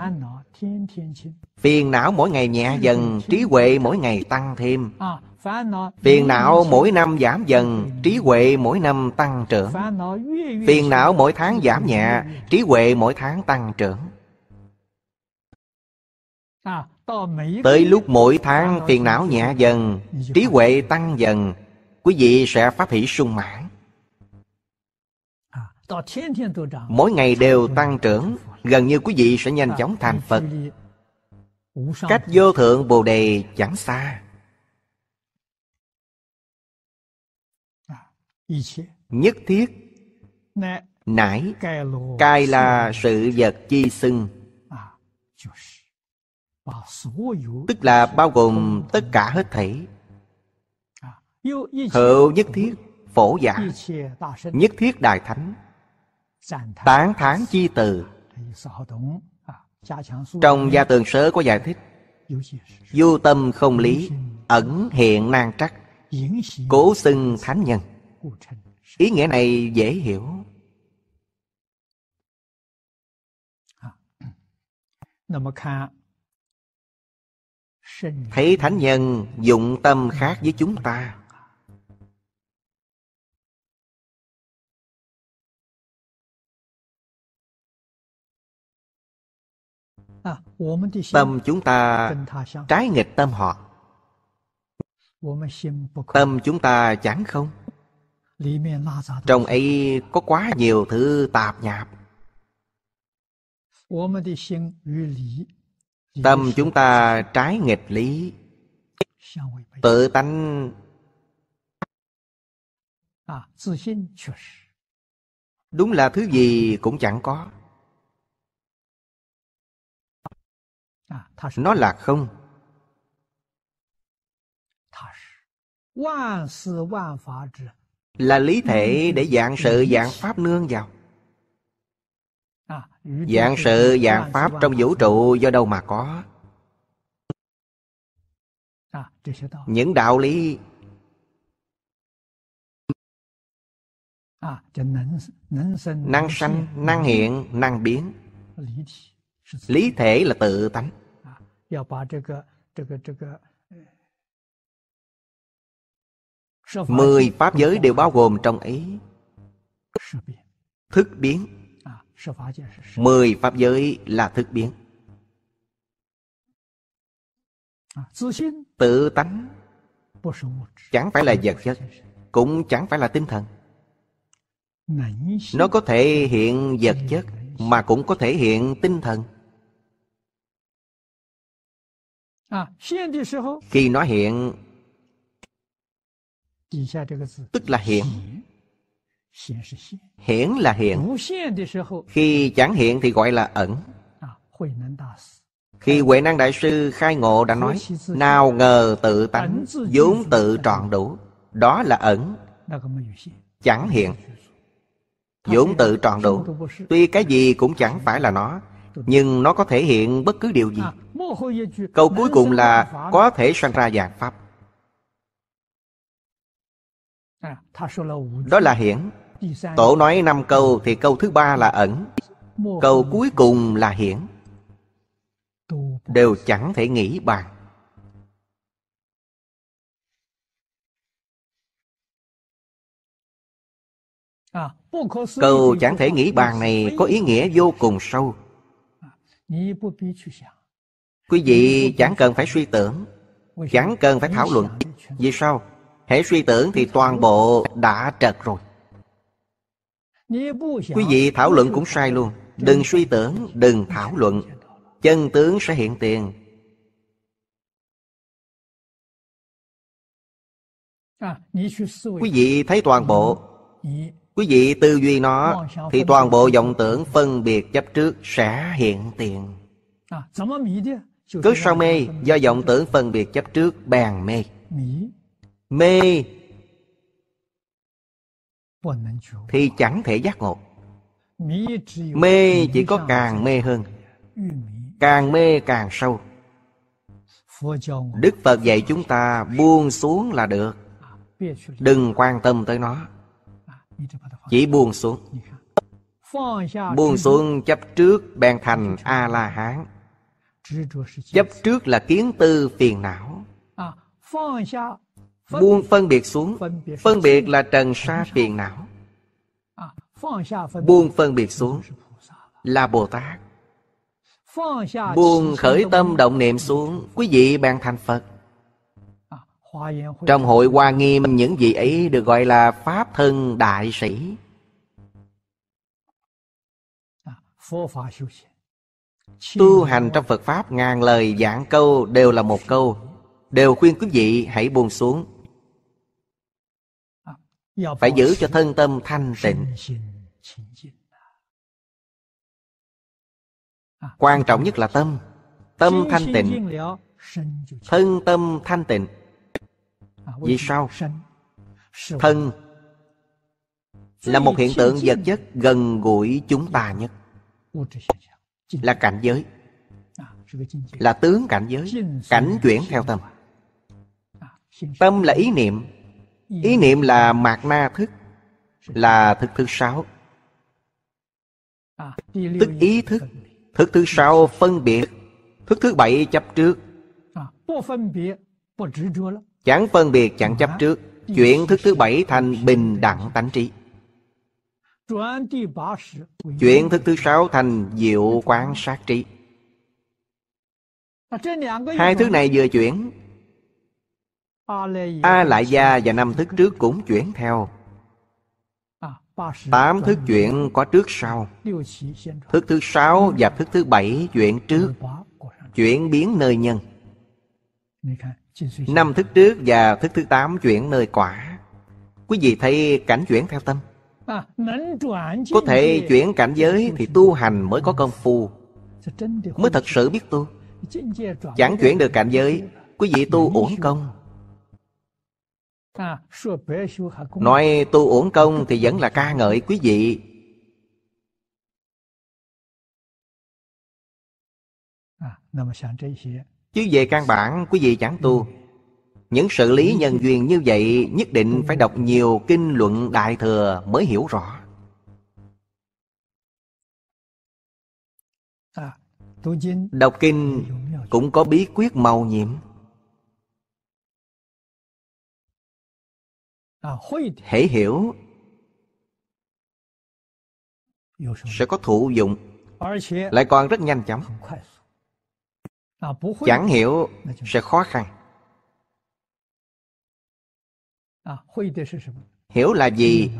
Phiền não mỗi ngày nhẹ dần, trí huệ mỗi ngày tăng thêm. À, phiền não mỗi năm giảm dần, trí huệ mỗi năm tăng trưởng. Phiền não mỗi tháng giảm nhẹ, trí huệ mỗi tháng tăng trưởng. À, Tới lúc mỗi tháng phiền não nhẹ dần, trí huệ tăng dần, quý vị sẽ phát hỷ sung mãn mỗi ngày đều tăng trưởng gần như quý vị sẽ nhanh chóng thành phật cách vô thượng bồ đề chẳng xa à, nhất thiết nãi cai là sự vật chi xưng à, tức là bao gồm tất cả hết thảy à, hữu nhất thiết phổ giả dạ. nhất thiết đại thánh Tán tháng chi từ Trong gia tường sớ có giải thích Du tâm không lý Ẩn hiện nan trắc Cố xưng thánh nhân Ý nghĩa này dễ hiểu à, <clears throat> Thấy thánh nhân dụng tâm khác với chúng ta Ờ, tâm chúng ta trái nghịch tâm họ tâm chúng ta chẳng không trong ấy có quá nhiều thứ tạp nhạp tâm chúng ta trái nghịch lý tự tánh à, đúng là thứ gì cũng chẳng có nó là không là lý thể để dạng sự dạng pháp nương vào dạng sự dạng pháp trong vũ trụ do đâu mà có những đạo lý năng sanh năng hiện năng biến lý thể là tự tánh mười pháp giới đều bao gồm trong ấy thức biến mười pháp giới là thức biến tự tánh chẳng phải là vật chất cũng chẳng phải là tinh thần nó có thể hiện vật chất mà cũng có thể hiện tinh thần khi nói hiện tức là hiện hiển là hiện khi chẳng hiện thì gọi là ẩn khi huệ năng đại sư khai ngộ đã nói nào ngờ tự tánh vốn tự trọn đủ đó là ẩn chẳng hiện vốn tự trọn đủ tuy cái gì cũng chẳng phải là nó nhưng nó có thể hiện bất cứ điều gì câu cuối cùng là có thể sanh ra dạng pháp đó là hiển tổ nói năm câu thì câu thứ ba là ẩn câu cuối cùng là hiển đều chẳng thể nghĩ bàn Câu chẳng thể nghĩ bàn này có ý nghĩa vô cùng sâu Quý vị chẳng cần phải suy tưởng Chẳng cần phải thảo luận Vì sao? Hãy suy tưởng thì toàn bộ đã trật rồi Quý vị thảo luận cũng sai luôn Đừng suy tưởng, đừng thảo luận Chân tướng sẽ hiện tiền à, Quý vị thấy toàn bộ Quý vị tư duy nó Thì toàn bộ vọng tưởng phân biệt chấp trước sẽ hiện tiền à, Cứ sau mê do vọng tưởng phân biệt chấp trước bàn mê Mê Thì chẳng thể giác ngộ Mê chỉ có càng mê hơn Càng mê càng sâu Đức Phật dạy chúng ta buông xuống là được à, Đừng quan tâm tới nó chỉ buông xuống Buông xuống chấp trước bèn thành A-la-hán Chấp trước là kiến tư phiền não à, Buông phân biệt xuống Phân biệt là trần sa phiền não à, Buông phân biệt xuống Là Bồ Tát Buông khởi tâm động niệm xuống Quý vị bèn thành Phật trong hội Hoa Nghiêm những vị ấy được gọi là Pháp Thân Đại Sĩ à, Tu hành trong Phật Pháp ngàn lời giảng câu đều là một câu Đều khuyên quý vị hãy buông xuống à, Phải giữ cho thân tâm thanh tịnh à, Quan trọng nhất là tâm Tâm thanh tịnh Thân tâm thanh tịnh vì sao thân là một hiện tượng vật chất gần gũi chúng ta nhất là cảnh giới là tướng cảnh giới cảnh chuyển theo tâm tâm là ý niệm ý niệm là mạt na thức là thức thứ sáu tức ý thức thức thứ sáu phân biệt thức thứ bảy chấp trước Chẳng phân biệt chẳng chấp dạ. trước Chuyển thức thứ bảy thành bình đẳng tánh trí Chuyển thức thứ sáu thành diệu quán sát trí Hai thứ này vừa chuyển A lại gia và năm thức trước cũng chuyển theo à, Tám thức chuyển có trước sau Thức thứ sáu và thức thứ bảy chuyển trước Chuyển biến nơi nhân Năm thức trước và thức thứ tám chuyển nơi quả Quý vị thấy cảnh chuyển theo tâm à, Có thể chuyển cảnh giới thì tu hành mới có công phu Mới thật sự biết tu Chẳng chuyển được cảnh giới Quý vị tu uổng công Nói tu uổng công thì vẫn là ca ngợi quý vị à, Chứ về căn bản quý vị chẳng tu Những sự lý nhân duyên như vậy Nhất định phải đọc nhiều kinh luận đại thừa mới hiểu rõ à, Đọc kinh cũng có bí quyết màu nhiệm à, Hãy hiểu Sẽ có thụ dụng Lại còn rất nhanh chóng À, chẳng hiểu sẽ khó khăn à, hiểu là gì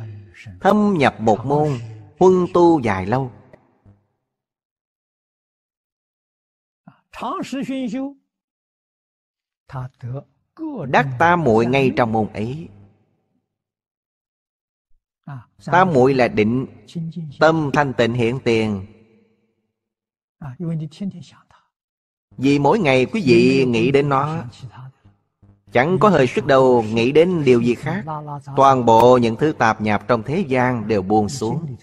thâm nhập một môn huân tu dài lâu à, đắc ta muội ngay trong môn ấy ta muội là định tâm thanh tịnh hiện tiền vì mỗi ngày quý vị nghĩ đến nó Chẳng có hơi sức đầu nghĩ đến điều gì khác Toàn bộ những thứ tạp nhạp trong thế gian đều buông xuống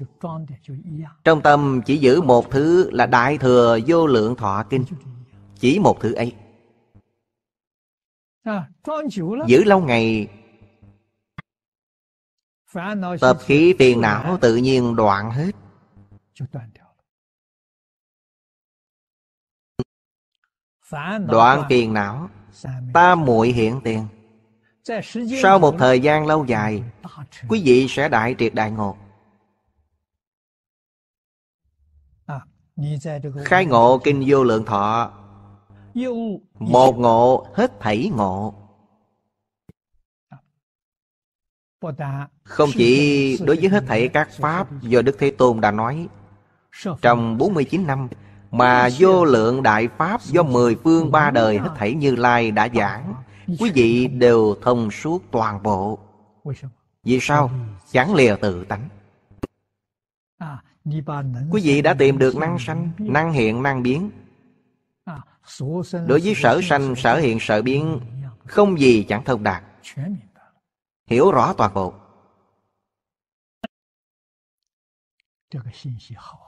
Trong tâm chỉ giữ một thứ là Đại Thừa Vô Lượng Thọ Kinh Chỉ một thứ ấy Giữ lâu ngày Tập khí tiền não tự nhiên đoạn hết Đoạn phiền não ta muội hiện tiền Sau một thời gian lâu dài Quý vị sẽ đại triệt đại ngộ à, Khai ngộ kinh vô lượng thọ Một ngộ hết thảy ngộ à, Không chỉ đối với hết thảy các Pháp Do Đức Thế Tôn đã nói Trong 49 năm mà vô lượng đại pháp do mười phương ba đời hết thảy Như Lai đã giảng Quý vị đều thông suốt toàn bộ Vì sao? Chẳng lìa tự tánh Quý vị đã tìm được năng sanh, năng hiện, năng biến Đối với sở sanh, sở hiện, sở biến Không gì chẳng thông đạt Hiểu rõ toàn bộ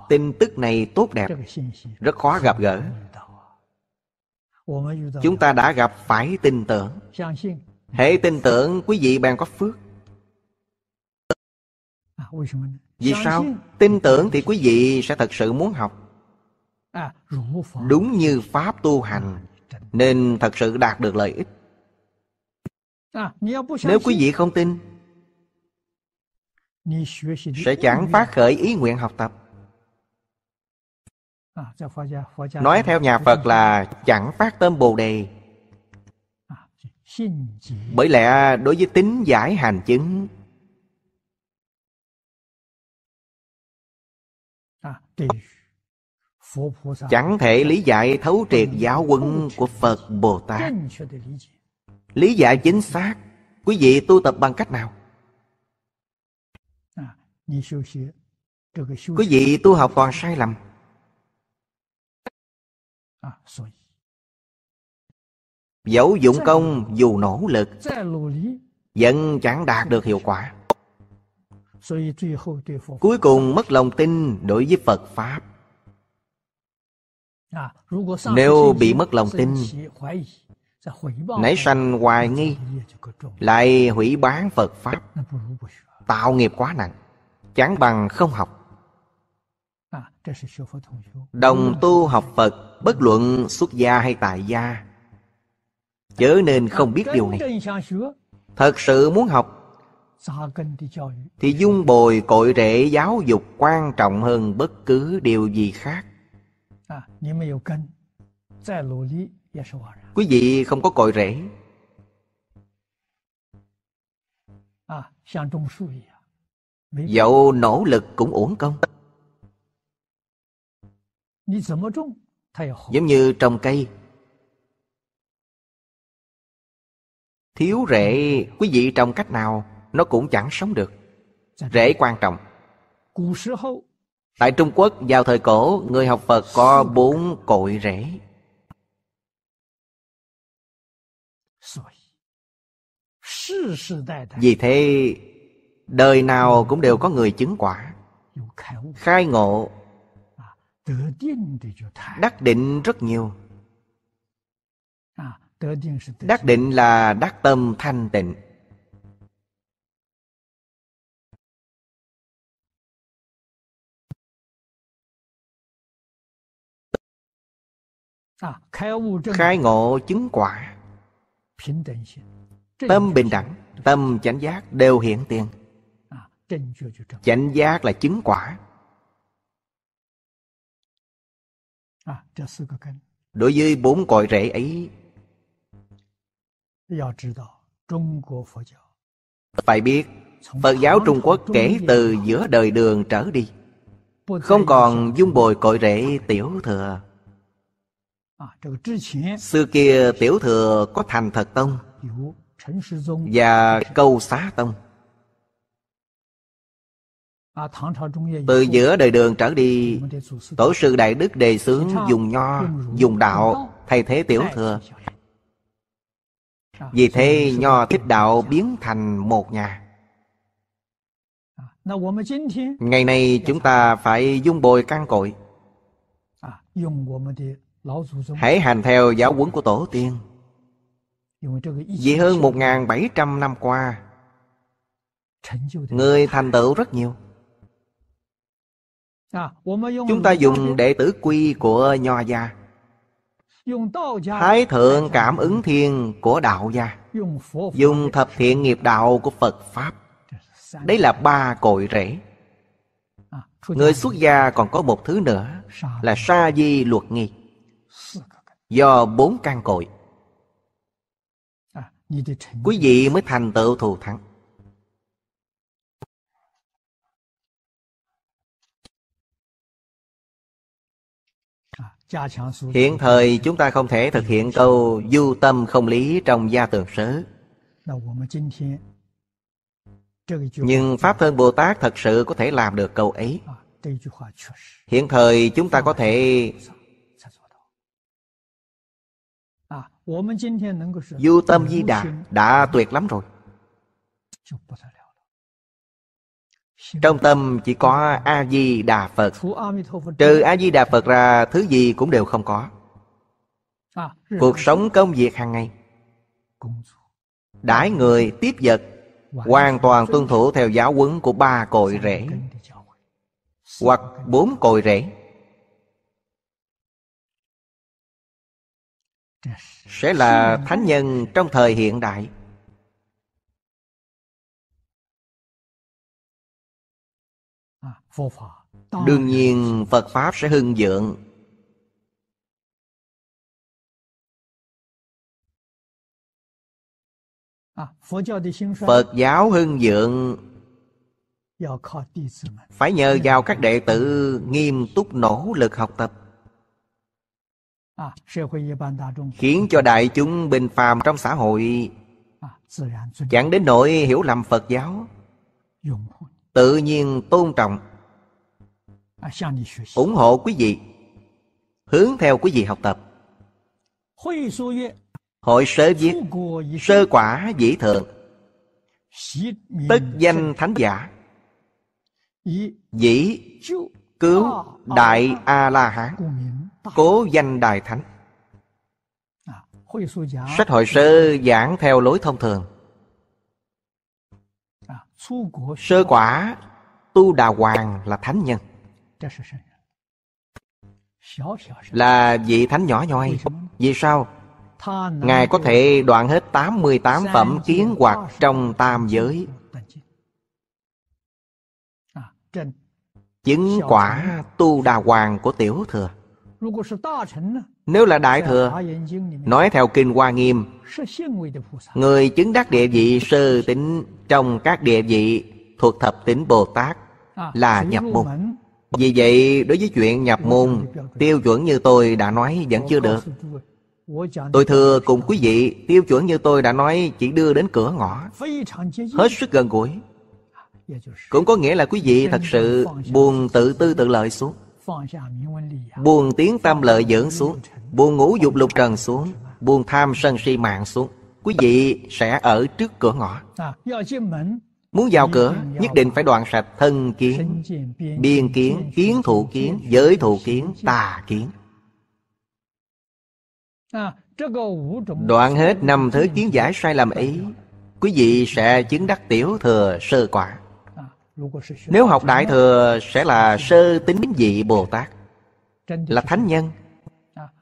tin tức này tốt đẹp rất khó gặp gỡ chúng ta đã gặp phải tin tưởng hệ tin tưởng quý vị bèn có phước vì sao tin tưởng thì quý vị sẽ thật sự muốn học à, đúng như pháp tu hành à, nên thật sự đạt được lợi ích à, nếu quý vị không tin sẽ chẳng phát khởi ý nguyện học tập nói theo nhà phật là chẳng phát tâm bồ đề bởi lẽ đối với tính giải hành chứng chẳng thể lý giải thấu triệt giáo quân của phật bồ tát lý giải chính xác quý vị tu tập bằng cách nào Quý vị tu học còn sai lầm Dẫu dụng công dù nỗ lực Vẫn chẳng đạt được hiệu quả Cuối cùng mất lòng tin đối với Phật Pháp Nếu bị mất lòng tin Nảy sanh hoài nghi Lại hủy bán Phật Pháp Tạo nghiệp quá nặng chán bằng không học đồng tu học phật bất luận xuất gia hay tại gia chớ nên không biết điều này thật sự muốn học thì dung bồi cội rễ giáo dục quan trọng hơn bất cứ điều gì khác quý vị không có cội rễ Dẫu nỗ lực cũng uổng công Giống như trồng cây Thiếu rễ quý vị trồng cách nào Nó cũng chẳng sống được Rễ quan trọng Tại Trung Quốc vào thời cổ Người học Phật có bốn cội rễ Vì thế đời nào cũng đều có người chứng quả khai ngộ đắc định rất nhiều đắc định là đắc tâm thanh tịnh khai ngộ chứng quả tâm bình đẳng tâm chánh giác đều hiện tiền chánh giác là chứng quả à, đối với bốn cội rễ ấy phải biết phật giáo trung quốc kể từ giữa đời đường trở đi không còn dung bồi cội rễ tiểu thừa à, xưa kia tiểu thừa có thành thật tông và câu xá tông À, Từ giữa đời đường trở đi Tổ sư Đại Đức đề xướng dùng nho, dùng đạo Thay thế tiểu thừa à, Vì thế nho thích đạo biến thành một nhà à, Ngày nay chúng ta phải dung bồi căn cội Hãy hành theo giáo huấn của Tổ tiên Vì hơn 1.700 năm qua Người thành tựu rất nhiều Chúng ta dùng đệ tử quy của Nho gia Thái thượng cảm ứng thiên của Đạo gia Dùng thập thiện nghiệp đạo của Phật Pháp Đấy là ba cội rễ Người xuất gia còn có một thứ nữa Là sa di luật nghi Do bốn căn cội Quý vị mới thành tựu thù thắng Hiện thời chúng ta không thể thực hiện câu Du tâm không lý trong gia tường sớ Nhưng Pháp Thân Bồ Tát thật sự có thể làm được câu ấy à, Hiện thời chúng ta có thể Du tâm di đà đã tuyệt lắm rồi trong tâm chỉ có A-di-đà Phật Trừ A-di-đà Phật ra Thứ gì cũng đều không có à, Cuộc sống công việc hàng ngày Đãi người tiếp vật Hoàn toàn tuân thủ theo giáo huấn của ba cội rễ Hoặc bốn cội rễ Sẽ là thánh nhân trong thời hiện đại Đương nhiên Phật Pháp sẽ hưng vượng à, Phật giáo hưng vượng Phải nhờ vào các đệ tử nghiêm túc nỗ lực học tập à, Khiến cho đại chúng bình phàm trong xã hội à, Chẳng đến nỗi hiểu lầm Phật giáo Tự nhiên tôn trọng ủng hộ quý vị hướng theo quý vị học tập hội sớ viết sơ quả dĩ thượng tất danh thánh giả dĩ cứu đại a la hán cố danh đại thánh sách hội sơ giảng theo lối thông thường sơ quả tu đà hoàng là thánh nhân là vị thánh nhỏ nhoi Vì sao? Ngài có thể đoạn hết 88 phẩm kiến hoặc trong tam giới à, Chứng quả tu đà hoàng của tiểu thừa Nếu là đại thừa Nói theo Kinh Hoa Nghiêm Người chứng đắc địa vị sơ tính Trong các địa vị thuộc thập tính Bồ Tát à, Là nhập môn vì vậy, đối với chuyện nhập môn, tiêu chuẩn như tôi đã nói vẫn chưa được. Tôi thưa cùng quý vị, tiêu chuẩn như tôi đã nói chỉ đưa đến cửa ngõ, hết sức gần gũi. Cũng có nghĩa là quý vị thật sự buồn tự tư tự lợi xuống, buồn tiếng tâm lợi dưỡng xuống, buồn ngủ dục lục trần xuống, buồn tham sân si mạng xuống. Quý vị sẽ ở trước cửa ngõ. Muốn vào cửa Nhất định phải đoạn sạch thân kiến Biên kiến, kiến thụ kiến Giới thụ kiến, tà kiến Đoạn hết năm thứ kiến giải sai lầm ấy Quý vị sẽ chứng đắc tiểu thừa sơ quả Nếu học đại thừa sẽ là sơ tính vị Bồ Tát Là thánh nhân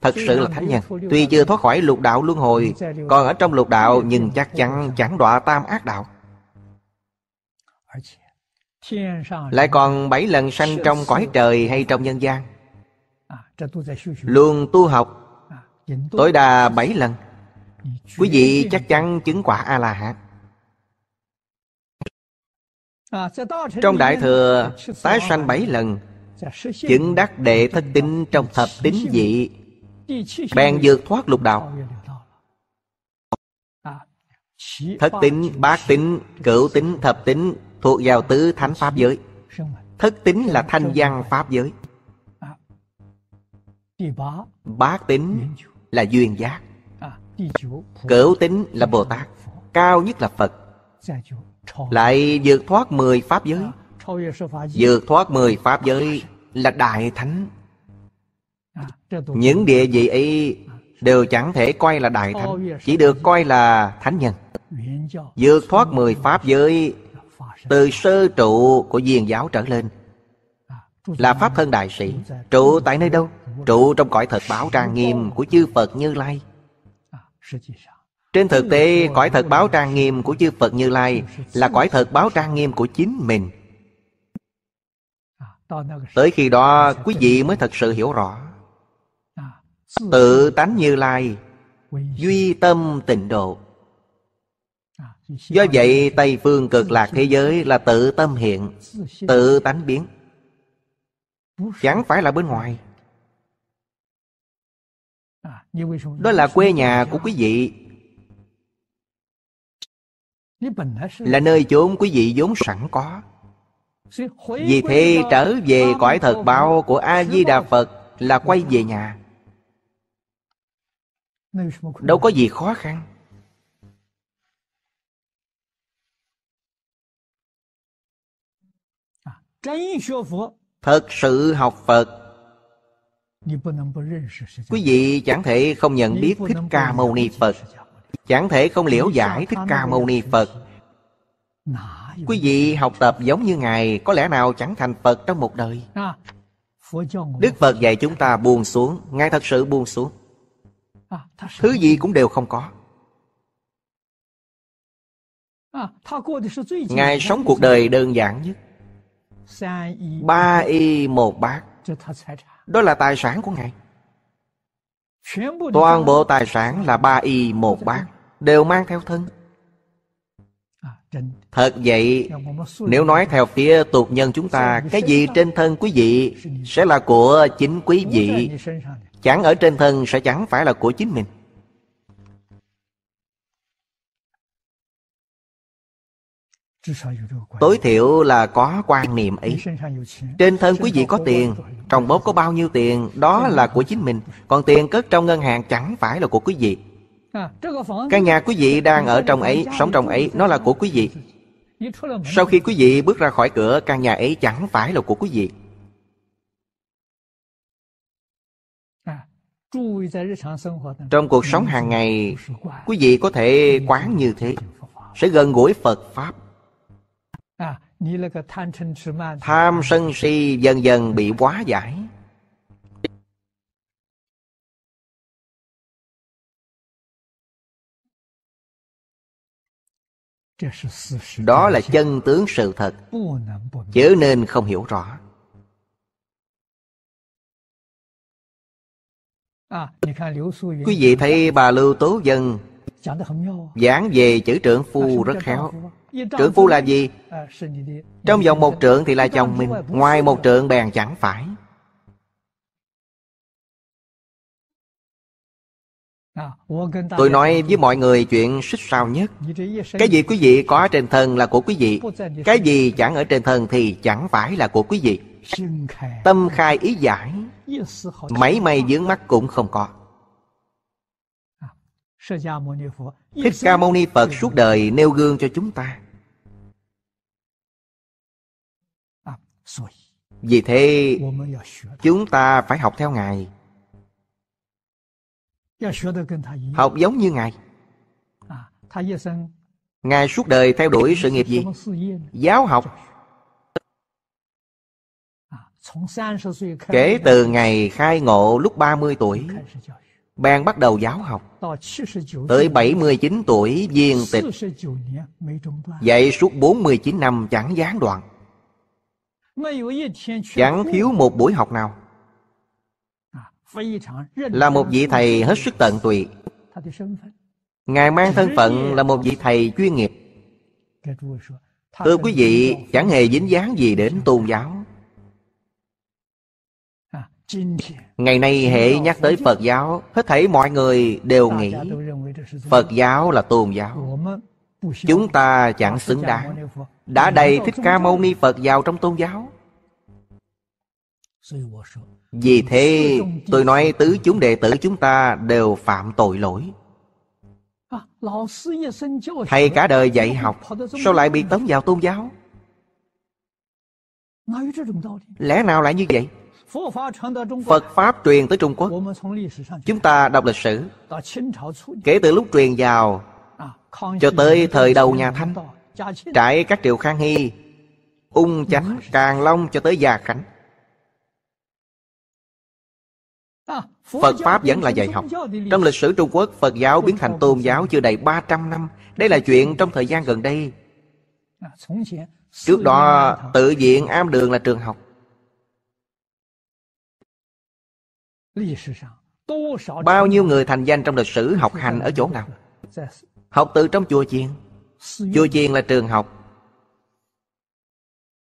Thật sự là thánh nhân Tuy chưa thoát khỏi lục đạo luân hồi Còn ở trong lục đạo nhưng chắc chắn chẳng đọa tam ác đạo lại còn bảy lần sanh trong cõi trời hay trong nhân gian à, luôn tu học à, tối đa bảy lần quý vị chắc chắn chứng quả a la hán trong đại thừa tái sanh bảy lần chứng đắc đệ thất tính trong thập tính dị bèn vượt thoát lục đạo à, thất tính bát tính cửu tính thập tính thuộc vào tứ thánh pháp giới thất tính là thanh văn pháp giới bát tính là duyên giác cửu tính là bồ tát cao nhất là phật lại vượt thoát mười pháp giới vượt thoát mười pháp giới là đại thánh những địa vị ấy đều chẳng thể coi là đại thánh chỉ được coi là thánh nhân vượt thoát mười pháp giới từ sơ trụ của diền giáo trở lên là pháp thân đại sĩ trụ tại nơi đâu trụ trong cõi thật báo trang nghiêm của chư phật như lai trên thực tế cõi thật báo trang nghiêm của chư phật như lai là cõi thật báo trang nghiêm của chính mình tới khi đó quý vị mới thật sự hiểu rõ tự tánh như lai duy tâm tịnh độ Do vậy Tây phương cực lạc thế giới là tự tâm hiện Tự tánh biến Chẳng phải là bên ngoài Đó là quê nhà của quý vị Là nơi chốn quý vị vốn sẵn có Vì thế trở về cõi thật bao của A-di-đà Phật Là quay về nhà Đâu có gì khó khăn thật sự học phật quý vị chẳng thể không nhận biết thích ca mâu ni phật chẳng thể không liễu giải thích ca mâu ni phật quý vị học tập giống như ngài có lẽ nào chẳng thành phật trong một đời à, đức phật dạy chúng ta buông xuống ngài thật sự buông xuống à, thứ gì cũng đều không có à, ngài sống cuộc đời đơn giản nhất ba y một bát đó là tài sản của ngài toàn bộ tài sản là ba y một bát đều mang theo thân thật vậy nếu nói theo phía tục nhân chúng ta cái gì trên thân quý vị sẽ là của chính quý vị chẳng ở trên thân sẽ chẳng phải là của chính mình Tối thiểu là có quan niệm ấy Trên thân quý vị có tiền Trong bóp có bao nhiêu tiền Đó là của chính mình Còn tiền cất trong ngân hàng chẳng phải là của quý vị Căn nhà quý vị đang ở trong ấy Sống trong ấy Nó là của quý vị Sau khi quý vị bước ra khỏi cửa Căn nhà ấy chẳng phải là của quý vị Trong cuộc sống hàng ngày Quý vị có thể quán như thế Sẽ gần gũi Phật Pháp Tham sân si dần dần bị quá giải Đó là chân tướng sự thật Chứ nên không hiểu rõ Quý vị thấy bà Lưu Tố Dân Giảng về chữ trưởng phu rất khéo Trưởng phu là gì? Trong vòng một trượng thì là chồng mình Ngoài một trượng bèn chẳng phải Tôi nói với mọi người chuyện xích sao nhất Cái gì quý vị có trên thân là của quý vị Cái gì chẳng ở trên thân thì chẳng phải là của quý vị Tâm khai ý giải Mấy may dướng mắt cũng không có Thích Ca Mâu Ni Phật suốt đời nêu gương cho chúng ta à, Vì thế chúng ta phải học theo Ngài Học giống như Ngài à, Ngài suốt đời theo đuổi sự nghiệp gì? Giáo học à, Kể từ ngày khai ngộ lúc 30 tuổi Bèn bắt đầu giáo học Tới 79 tuổi viên tịch Dạy suốt 49 năm chẳng gián đoạn Chẳng thiếu một buổi học nào Là một vị thầy hết sức tận tụy Ngài mang thân phận là một vị thầy chuyên nghiệp Thưa quý vị, chẳng hề dính dáng gì đến tôn giáo Ngày nay hệ nhắc tới Phật giáo Hết thảy mọi người đều nghĩ Phật giáo là tôn giáo Chúng ta chẳng xứng đáng Đã đầy Thích Ca Mâu Ni Phật vào trong tôn giáo Vì thế tôi nói tứ chúng đệ tử chúng ta đều phạm tội lỗi Thầy cả đời dạy học Sao lại bị tống vào tôn giáo Lẽ nào lại như vậy Phật Pháp truyền tới Trung Quốc Chúng ta đọc lịch sử Kể từ lúc truyền vào à, Cho tới thời đầu nhà Thanh Trải các triều Khang Hy Ung Chánh, Càng Long cho tới Già Khánh à, Phật Pháp vẫn là dạy học Trong lịch sử Trung Quốc Phật giáo biến thành tôn giáo chưa đầy 300 năm Đây là chuyện trong thời gian gần đây à, Trước đó tự viện am đường là trường học Bao nhiêu người thành danh trong lịch sử học hành ở chỗ nào? Học từ trong chùa chiền Chùa chiền là trường học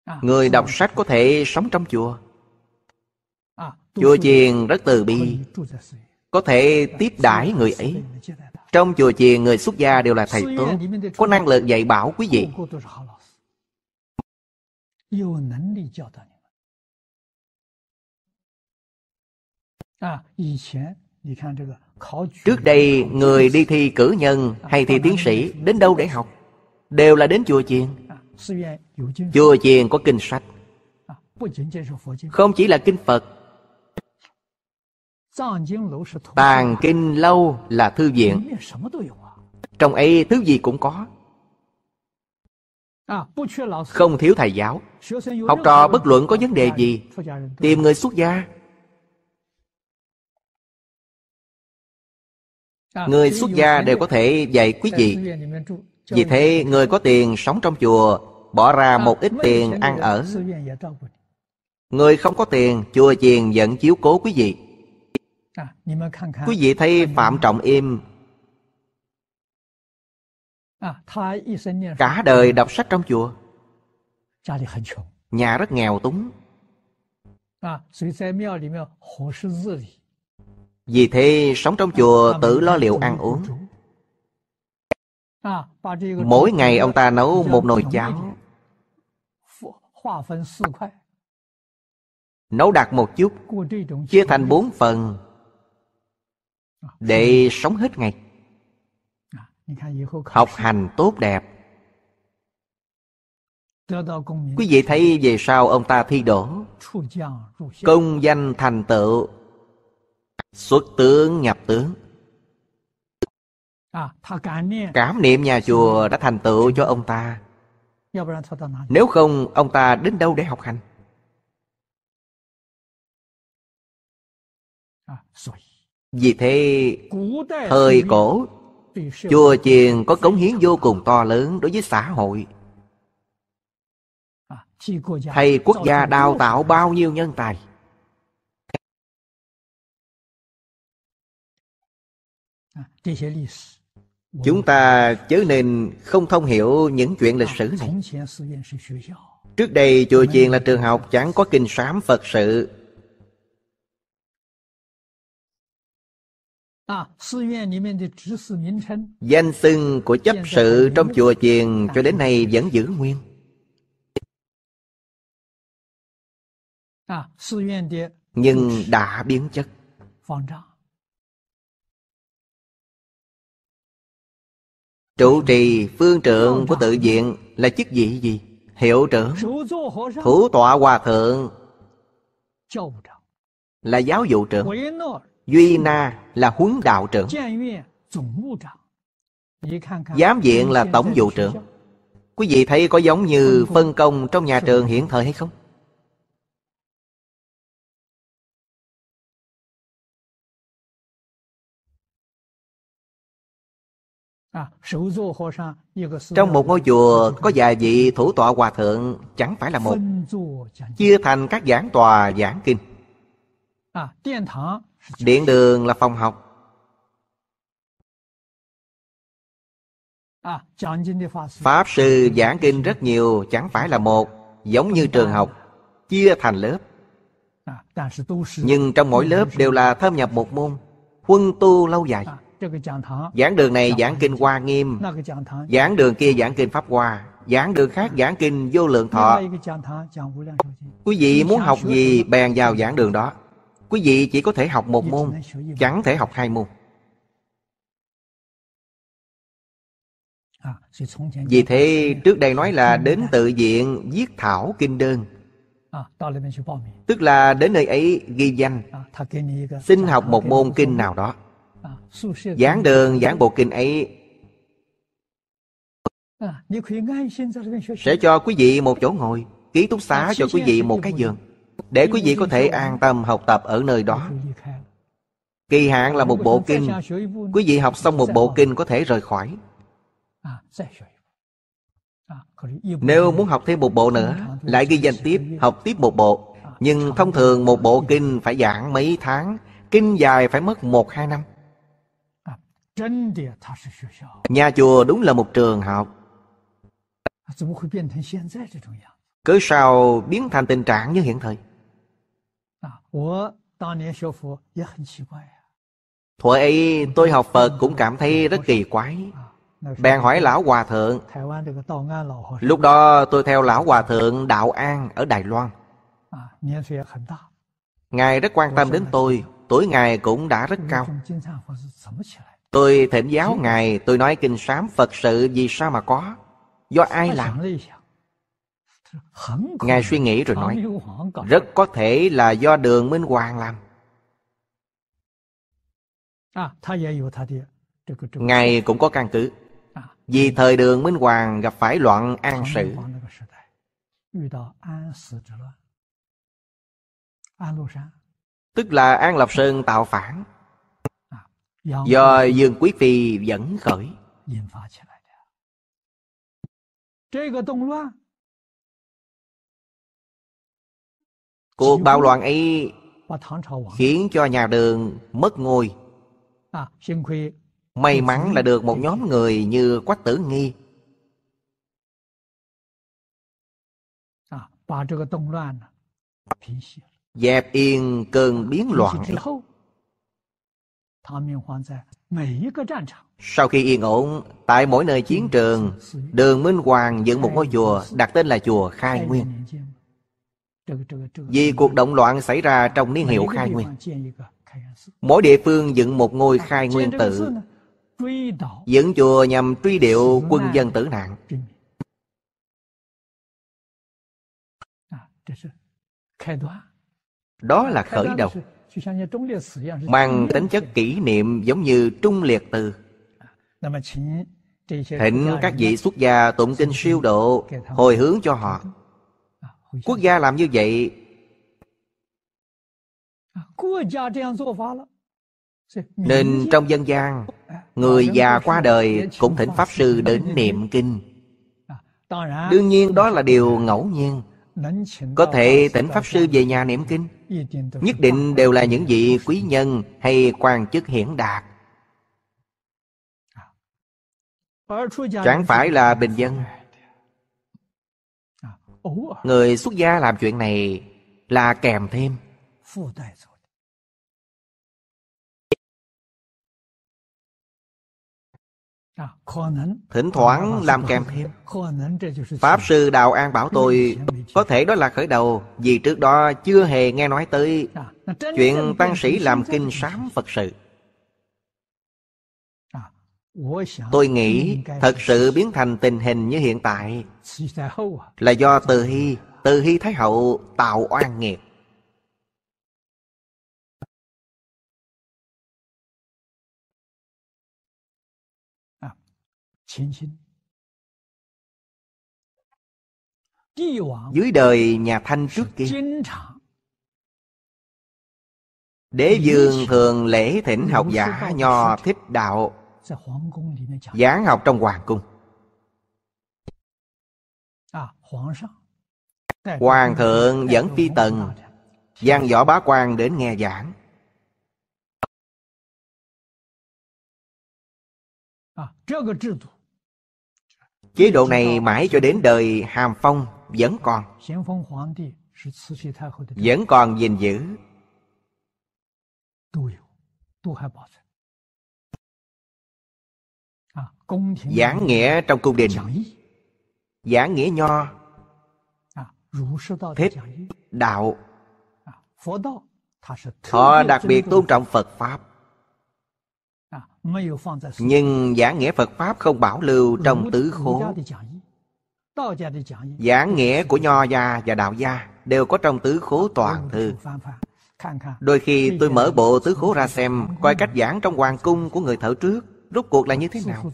à, Người đọc sách có thể sống trong chùa à, Chùa chiền rất từ bi Có thể tiếp đãi người ấy Trong chùa chiền người xuất gia đều là thầy tốt Có năng lực dạy bảo quý vị Trước đây người đi thi cử nhân hay thi tiến sĩ đến đâu để học Đều là đến chùa chiền Chùa chiền có kinh sách Không chỉ là kinh Phật Tàng kinh lâu là thư viện Trong ấy thứ gì cũng có Không thiếu thầy giáo Học trò bất luận có vấn đề gì Tìm người xuất gia Người xuất gia đều có thể dạy quý vị Vì thế người có tiền sống trong chùa Bỏ ra một ít tiền ăn ở Người không có tiền Chùa chiền vẫn chiếu cố quý vị à, Quý vị thấy Phạm Trọng Im à, Cả đời đọc sách trong chùa Nhà rất nghèo túng à, vì thế sống trong chùa tự lo liệu ăn uống Mỗi ngày ông ta nấu một nồi cháo Nấu đặt một chút Chia thành bốn phần Để sống hết ngày Học hành tốt đẹp Quý vị thấy về sau ông ta thi đổ Công danh thành tựu Xuất tướng nhập tướng à, Cảm niệm nhà chùa đã thành tựu cho ông ta dạ, Nếu không ông ta đến đâu để học hành à, Vì thế Thời cổ Chùa chiền có cống hiến vô cùng to lớn đối với xã hội à, Thầy quốc gia đào tạo bao nhiêu nhân tài Chúng ta chớ nên không thông hiểu những chuyện lịch sử này. Trước đây chùa chiền là trường học chẳng có kinh sám Phật sự. Danh xưng của chấp sự trong chùa chiền cho đến nay vẫn giữ nguyên. Nhưng đã biến chất. Trụ trì phương trượng của tự viện là chức vị gì? Hiệu trưởng Thủ tọa hòa thượng Là giáo vụ trưởng Duy Na là huấn đạo trưởng Giám viện là tổng vụ trưởng Quý vị thấy có giống như phân công trong nhà trường hiện thời hay không? Trong một ngôi chùa có vài vị thủ tọa hòa thượng chẳng phải là một Chia thành các giảng tòa giảng kinh Điện đường là phòng học Pháp sư giảng kinh rất nhiều chẳng phải là một Giống như trường học Chia thành lớp Nhưng trong mỗi lớp đều là thâm nhập một môn Huân tu lâu dài à，Giảng đường này giảng kinh Hoa Nghiêm Giảng đường kia giảng kinh Pháp Hoa Giảng đường khác giảng kinh Vô Lượng Thọ Quý vị muốn học gì bèn vào giảng đường đó Quý vị chỉ có thể học một môn Chẳng thể học hai môn à, Vì thế trước đây nói là đến tự viện viết thảo kinh đơn à, Tức là đến nơi ấy ghi danh à, Xin học một môn kinh nào đó giảng đường giảng bộ kinh ấy à, sẽ cho quý vị một chỗ ngồi ký túc xá cho quý vị một cái giường để quý vị có thể an tâm học tập ở nơi đó kỳ hạn là một bộ kinh quý vị học xong một bộ kinh có thể rời khỏi à, à, nếu muốn học thêm một bộ nữa lại ghi danh tiếp học tiếp một bộ nhưng thông thường một bộ kinh phải giảng mấy tháng kinh dài phải mất một hai năm Nhà chùa đúng là một trường học cứ sao biến thành tình trạng như hiện thời Thuở ấy tôi học Phật cũng cảm thấy rất kỳ quái à, Bèn hỏi Lão Hòa Thượng Lúc đó tôi theo Lão Hòa Thượng Đạo An ở Đài Loan Ngài rất quan tâm đến tôi Tuổi Ngài cũng đã rất cao Tôi thỉnh giáo Ngài, tôi nói kinh sám Phật sự vì sao mà có? Do ai làm? Ngài suy nghĩ rồi nói Rất có thể là do đường Minh Hoàng làm Ngài cũng có căn cứ Vì thời đường Minh Hoàng gặp phải loạn an sự Tức là An Lập Sơn tạo phản do dương quý phi dẫn khởi cuộc bạo loạn ấy khiến cho nhà đường mất ngôi à, may mắn là được một nhóm người như quách tử nghi à, dẹp yên cơn à, biến loạn ấy. Sau khi yên ổn, tại mỗi nơi chiến trường, Đường Minh Hoàng dựng một ngôi chùa đặt tên là chùa Khai Nguyên. Vì cuộc động loạn xảy ra trong niên hiệu Khai Nguyên. Mỗi địa phương dựng một ngôi Khai Nguyên tự, dựng chùa nhằm truy điệu quân dân tử nạn. À, Đó là khởi đầu mang tính chất kỷ niệm giống như trung liệt từ thịnh các vị xuất gia tụng kinh siêu độ hồi hướng cho họ quốc gia làm như vậy nên trong dân gian người già qua đời cũng thỉnh pháp sư đến niệm kinh đương nhiên đó là điều ngẫu nhiên có thể tỉnh pháp sư về nhà niệm kinh nhất định đều là những vị quý nhân hay quan chức hiển đạt chẳng phải là bình dân người xuất gia làm chuyện này là kèm thêm thỉnh thoảng làm kèm thêm pháp sư đào an bảo tôi có thể đó là khởi đầu vì trước đó chưa hề nghe nói tới chuyện tăng sĩ làm kinh sám phật sự tôi nghĩ thật sự biến thành tình hình như hiện tại là do từ hy từ hy thái hậu tạo oan nghiệp. dưới đời nhà thanh trước kia đế vương thường lễ thỉnh học giả nho thích đạo giảng học trong hoàng cung à, hoàng thượng dẫn phi tần giang võ bá quan đến nghe giảng à, Chế độ này mãi cho đến đời Hàm Phong vẫn còn Vẫn còn gìn giữ Giảng nghĩa trong cung đình Giảng nghĩa nho Thích đạo Họ đặc biệt tôn trọng Phật Pháp nhưng giảng nghĩa Phật Pháp không bảo lưu trong tứ khố Giảng nghĩa của Nho gia và Đạo gia đều có trong tứ khố toàn thư Đôi khi tôi mở bộ tứ khố ra xem Coi cách giảng trong hoàng cung của người thợ trước Rốt cuộc là như thế nào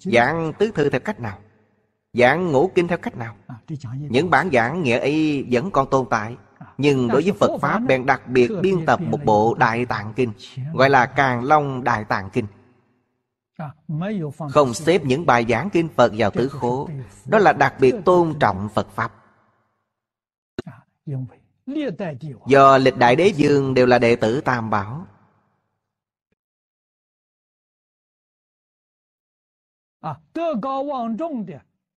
Giảng tứ thư theo cách nào Giảng ngũ kinh theo cách nào à, Những bản giảng nghĩa y vẫn còn tồn tại nhưng đối với Phật Pháp bèn đặc biệt biên tập một bộ Đại Tạng Kinh Gọi là Càng Long Đại Tạng Kinh à, Không xếp những bài giảng kinh Phật vào tứ khố Đó là đặc biệt tôn trọng Phật Pháp à, Do lịch đại đế dương đều là đệ tử Tam Bảo à,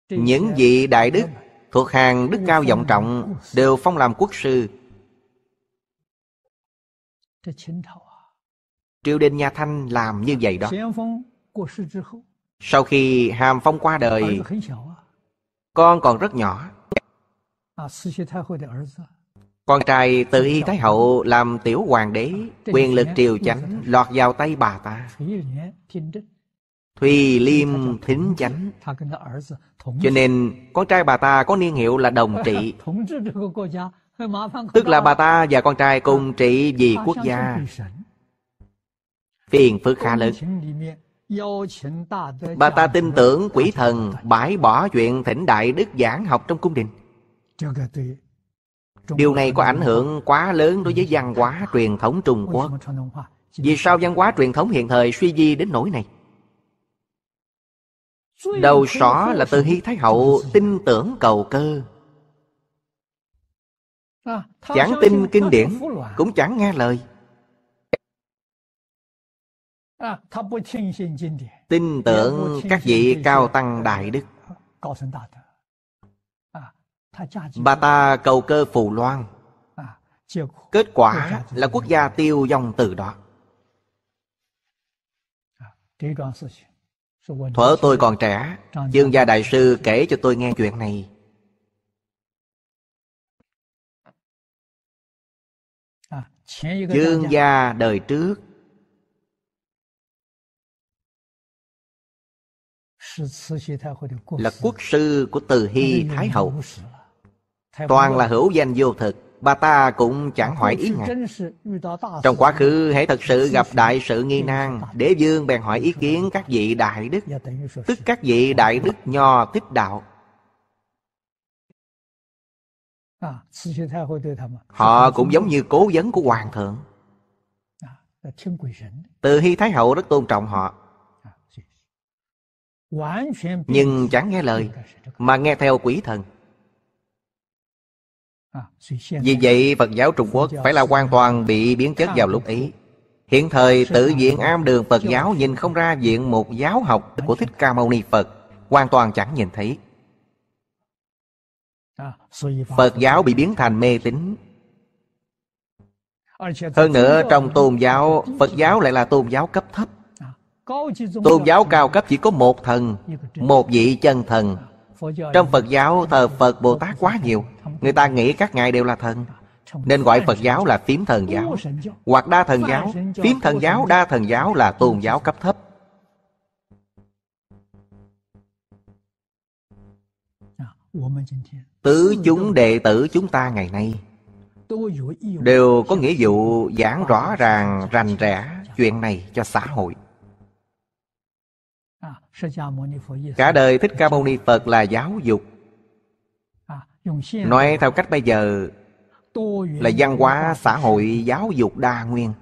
Những vị đại đức thuộc hàng đức cao vọng trọng đều phong làm quốc sư triều đình nhà thanh làm như vậy đó sau khi hàm phong qua đời con còn rất nhỏ con trai từ y thái hậu làm tiểu hoàng đế quyền lực triều chánh lọt vào tay bà ta Thùy Liêm Thính Chánh Cho nên con trai bà ta có niên hiệu là đồng trị <laughs> Tức là bà ta và con trai cùng trị vì quốc gia Phiền phức khá lớn Bà ta tin tưởng quỷ thần bãi bỏ chuyện thỉnh đại đức giảng học trong cung đình Điều này có ảnh hưởng quá lớn đối với văn hóa truyền thống Trung Quốc Vì sao văn hóa truyền thống hiện thời suy di đến nỗi này Đầu sỏ là từ Hy Thái Hậu tin tưởng cầu cơ Chẳng à, tin kinh điển Cũng chẳng nghe lời à, Tin tưởng các vị cao tăng đại đức ờ, à, Bà ta cầu cơ phù loan Kết quả là quốc gia tiêu dòng từ đó Thuở tôi còn trẻ Dương gia đại sư kể cho tôi nghe chuyện này à, Dương gia đời trước Là quốc sư của Từ Hy Thái Hậu Toàn là hữu danh vô thực Bà ta cũng chẳng hỏi ý ngài Trong quá khứ hãy thật sự gặp đại sự nghi nan Đế vương bèn hỏi ý kiến các vị đại đức Tức các vị đại đức nho thích đạo Họ cũng giống như cố vấn của hoàng thượng Từ Hy Thái Hậu rất tôn trọng họ Nhưng chẳng nghe lời Mà nghe theo quỷ thần À, Vì vậy Phật giáo Trung Quốc phải là hoàn toàn bị biến chất vào lúc ấy Hiện thời tự diện am đường Phật giáo nhìn không ra diện một giáo học của Thích Ca Mâu Ni Phật Hoàn toàn chẳng nhìn thấy à, Phật giáo bị biến thành mê tín Hơn nữa trong tôn giáo Phật giáo lại là tôn giáo cấp thấp à, Tôn giáo cao cấp chỉ có một thần Một vị chân thần trong Phật giáo thờ Phật Bồ Tát quá nhiều Người ta nghĩ các ngài đều là thần Nên gọi Phật giáo là phím thần giáo Hoặc đa thần giáo Phím thần giáo, đa thần giáo là tôn giáo cấp thấp Tứ chúng đệ tử chúng ta ngày nay Đều có nghĩa vụ giảng rõ ràng rành rẽ chuyện này cho xã hội cả đời thích ca mâu ni phật là giáo dục nói theo cách bây giờ là văn hóa xã hội giáo dục đa nguyên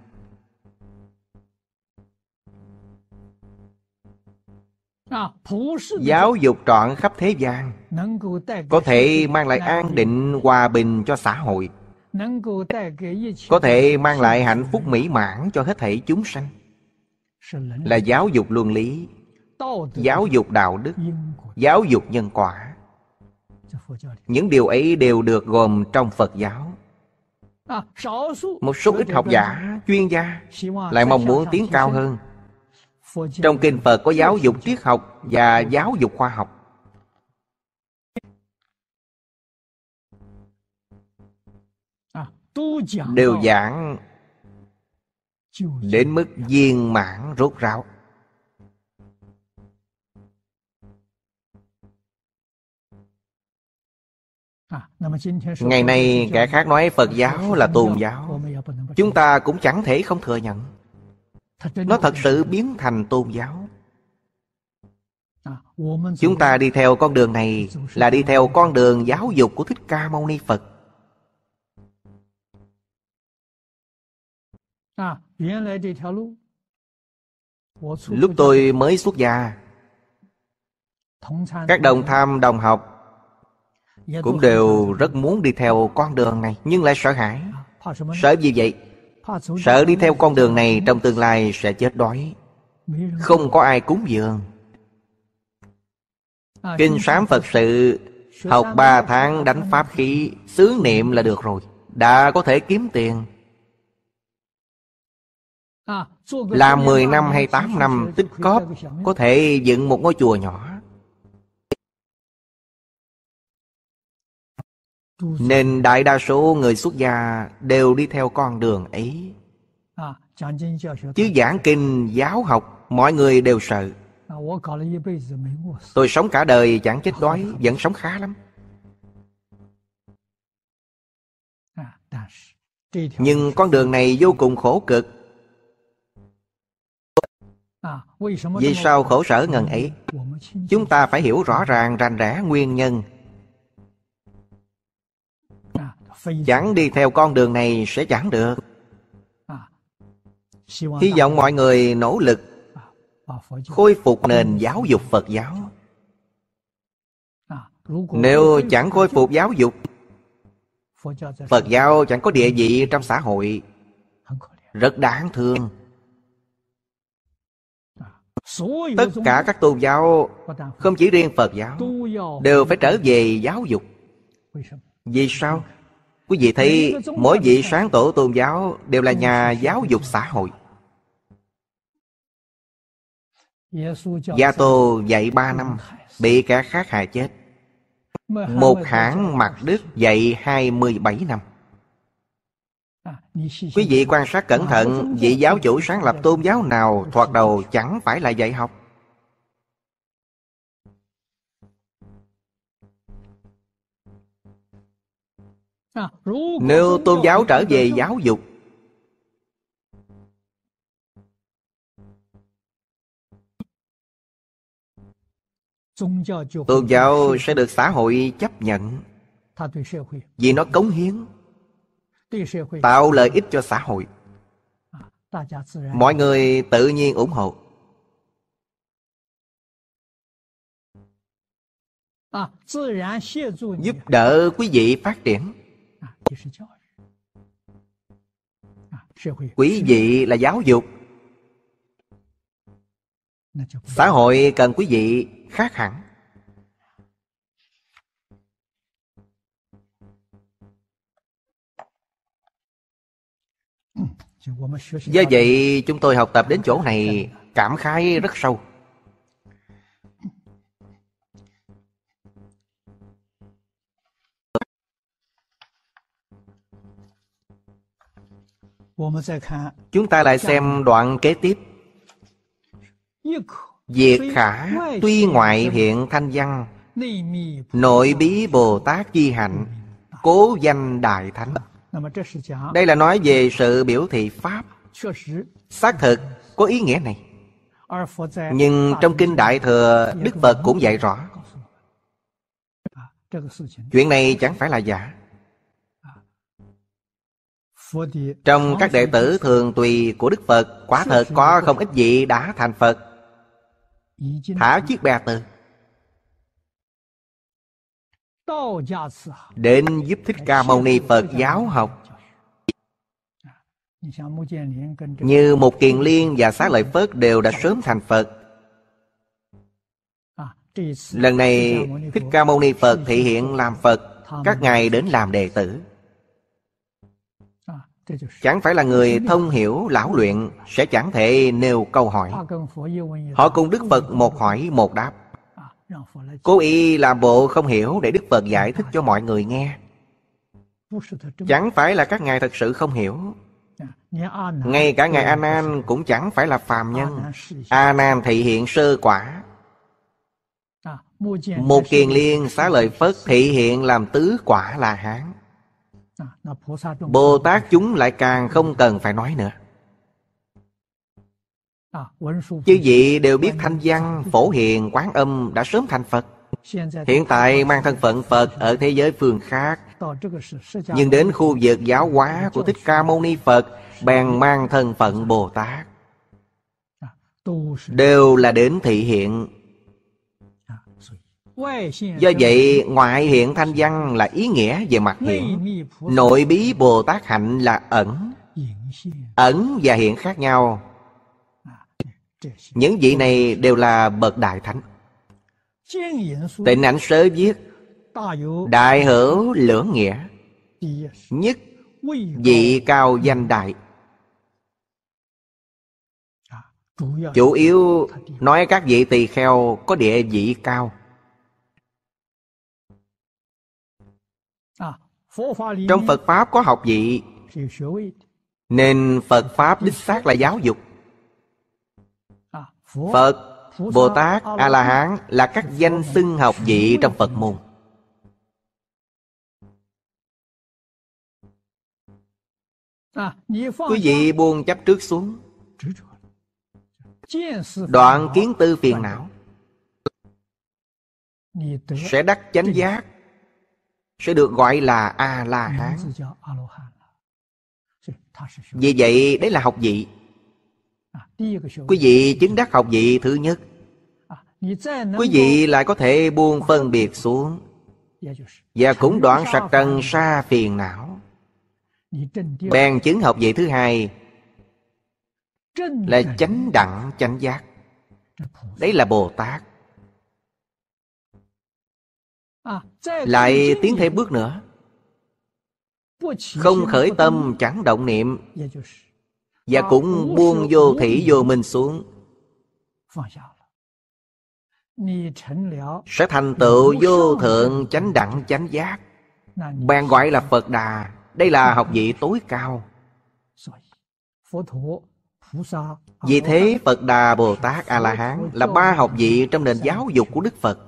giáo dục trọn khắp thế gian có thể mang lại an định hòa bình cho xã hội có thể mang lại hạnh phúc mỹ mãn cho hết thảy chúng sanh là giáo dục luân lý giáo dục đạo đức giáo dục nhân quả những điều ấy đều được gồm trong phật giáo à, một số ít học giả chuyên gia lại mong muốn tiến cao hơn trong kinh phật có giáo dục triết học và giáo dục khoa học à, đều giảng đến mức viên mãn rốt ráo À, ngày nay kẻ khác nói phật giáo là tôn giáo chúng ta cũng chẳng thể không thừa nhận nó thật sự biến thành tôn giáo à, chúng ta đi theo con đường này là đi theo con đường giáo dục của thích ca mâu ni phật à, lúc tôi mới xuất gia các đồng tham đồng học cũng đều rất muốn đi theo con đường này nhưng lại sợ hãi sợ gì vậy sợ đi theo con đường này trong tương lai sẽ chết đói không có ai cúng dường kinh sám phật sự học ba tháng đánh pháp khí xứ niệm là được rồi đã có thể kiếm tiền làm mười năm hay tám năm tích cóp Có thể dựng một ngôi chùa nhỏ Nên đại đa số người xuất gia đều đi theo con đường ấy à, Chứ giảng kinh, giáo học, mọi người đều à, sợ Tôi sống cả đời chẳng chết đói, vẫn sống khá lắm à, Nhưng con đường này vô cùng khổ cực Vì sao khổ sở ngần ấy Chúng ta phải hiểu rõ ràng rành rẽ nguyên nhân Chẳng đi theo con đường này sẽ chẳng được Hy vọng mọi người nỗ lực Khôi phục nền giáo dục Phật giáo Nếu chẳng khôi phục giáo dục Phật giáo chẳng có địa vị trong xã hội Rất đáng thương Tất cả các tôn giáo Không chỉ riêng Phật giáo Đều phải trở về giáo dục Vì sao? Quý vị thấy mỗi vị sáng tổ tôn giáo đều là nhà giáo dục xã hội Gia Tô dạy ba năm Bị cả khác hại chết Một hãng mặt đức dạy 27 năm Quý vị quan sát cẩn thận Vị giáo chủ sáng lập tôn giáo nào Thoạt đầu chẳng phải là dạy học À, Nếu tôn giáo trở về giáo dục Tôn giáo sẽ được xã hội chấp nhận Vì nó cống hiến Tạo lợi ích cho xã hội à, Mọi người tự nhiên ủng hộ à, Giúp đỡ quý vị phát triển quý vị là giáo dục xã hội cần quý vị khác hẳn do vậy chúng tôi học tập đến chỗ này cảm khái rất sâu Chúng ta lại xem đoạn kế tiếp Diệt khả tuy ngoại hiện thanh văn Nội bí Bồ Tát chi hạnh Cố danh Đại Thánh Đây là nói về sự biểu thị Pháp Xác thực có ý nghĩa này Nhưng trong Kinh Đại Thừa Đức Phật cũng dạy rõ Chuyện này chẳng phải là giả trong các đệ tử thường tùy của Đức Phật Quả thật có không ít vị đã thành Phật Thả chiếc bè từ Đến giúp Thích Ca Mâu Ni Phật giáo học Như một Kiền Liên và Xá Lợi Phất đều đã sớm thành Phật Lần này Thích Ca Mâu Ni Phật thị hiện làm Phật Các ngài đến làm đệ tử chẳng phải là người thông hiểu lão luyện sẽ chẳng thể nêu câu hỏi họ cùng đức phật một hỏi một đáp cố ý làm bộ không hiểu để đức phật giải thích cho mọi người nghe chẳng phải là các ngài thật sự không hiểu ngay cả ngài a nan cũng chẳng phải là phàm nhân a nan thị hiện sơ quả một kiền liên xá lợi phất thị hiện làm tứ quả là hán À, Bồ Tát chúng lại càng không cần phải nói nữa à, Chư vị đều biết thanh văn, phổ hiền, quán âm đã sớm thành Phật Hiện tại mang thân phận Phật ở thế giới phương khác Nhưng đến khu vực giáo hóa của Thích Ca Mâu Ni Phật Bèn mang thân phận Bồ Tát à, Đều là đến thị hiện Do vậy ngoại hiện thanh văn là ý nghĩa về mặt hiện Nội bí Bồ Tát hạnh là ẩn Ẩn và hiện khác nhau à, Những vị này đều là bậc đại thánh Tịnh ảnh sớ viết Đại hữu lưỡng nghĩa Nhất vị cao danh đại à, Chủ yếu nói các vị tỳ kheo có địa vị cao trong phật pháp có học vị nên phật pháp đích xác là giáo dục à, phật bồ tát a la hán là các danh xưng học vị trong phật môn à, quý vị buông chấp trước xuống đoạn kiến tư phiền não sẽ đắc chánh giác sẽ được gọi là a la hán vì vậy đấy là học vị quý vị chứng đắc học vị thứ nhất quý vị lại có thể buông phân biệt xuống và cũng đoạn sạch trần xa phiền não bèn chứng học vị thứ hai là chánh đẳng chánh giác đấy là bồ tát À, lại tiến thêm bước nữa không khởi tâm chẳng động niệm và cũng buông vô thị vô minh xuống sẽ thành tựu vô thượng chánh đẳng chánh giác bạn gọi là phật đà đây là học vị tối cao vì thế phật đà bồ tát a la hán là ba học vị trong nền giáo dục của đức phật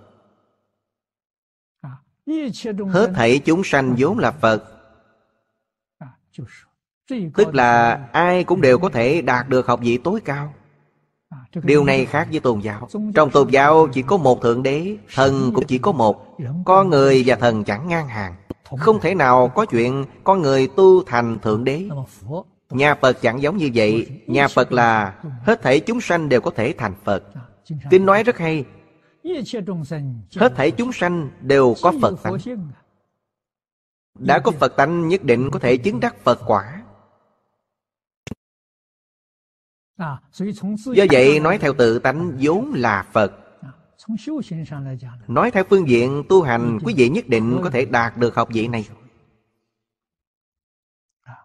Hết thảy chúng sanh vốn là Phật Tức là ai cũng đều có thể đạt được học vị tối cao Điều này khác với tôn giáo Trong tôn giáo chỉ có một Thượng Đế Thần cũng chỉ có một Con người và thần chẳng ngang hàng Không thể nào có chuyện Con người tu thành Thượng Đế Nhà Phật chẳng giống như vậy Nhà Phật là Hết thể chúng sanh đều có thể thành Phật Kinh nói rất hay Hết thảy chúng sanh đều có Phật tánh Đã có Phật tánh nhất định có thể chứng đắc Phật quả Do vậy nói theo tự tánh vốn là Phật Nói theo phương diện tu hành Quý vị nhất định có thể đạt được học vị này à,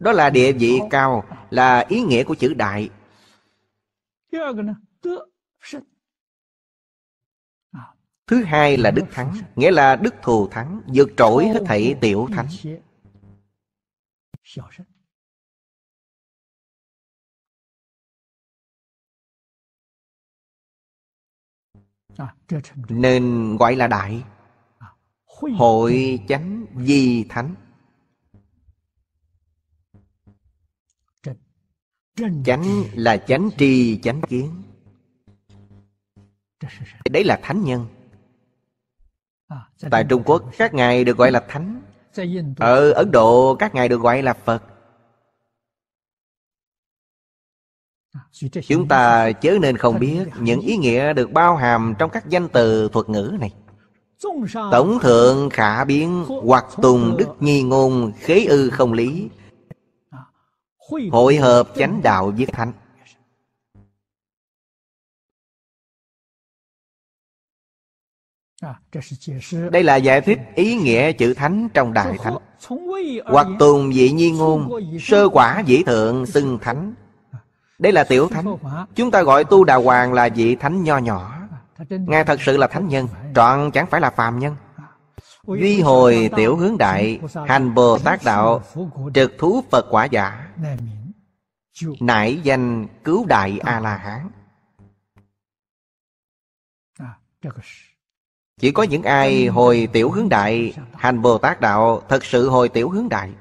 Đó là địa vị cao à. Là ý nghĩa của chữ đại Thứ hai là đức thắng Nghĩa là đức thù thắng vượt trội hết thảy tiểu thánh Nên gọi là đại Hội chánh di thánh Chánh là chánh tri chánh kiến Đấy là thánh nhân À, Tại Trung Quốc các ngài được gọi là Thánh Ở Ấn Độ các ngài được gọi là Phật à, Chúng ta chớ nên không biết những ý nghĩa được bao hàm trong các danh từ thuật ngữ này Tổng thượng khả biến hoặc tùng đức nhi ngôn khế ư không lý à, Hội hợp chánh đạo viết thánh đây là giải thích ý nghĩa chữ thánh trong đại thánh hoặc tồn dị nhi ngôn sơ quả dĩ thượng xưng thánh đây là tiểu thánh chúng ta gọi tu đà hoàng là vị thánh nho nhỏ ngài thật sự là thánh nhân trọn chẳng phải là phàm nhân duy hồi tiểu hướng đại hành bồ tát đạo trực thú phật quả giả nại danh cứu đại a la hán à, chỉ có những ai hồi tiểu hướng đại Hành Bồ Tát Đạo Thật sự hồi tiểu hướng đại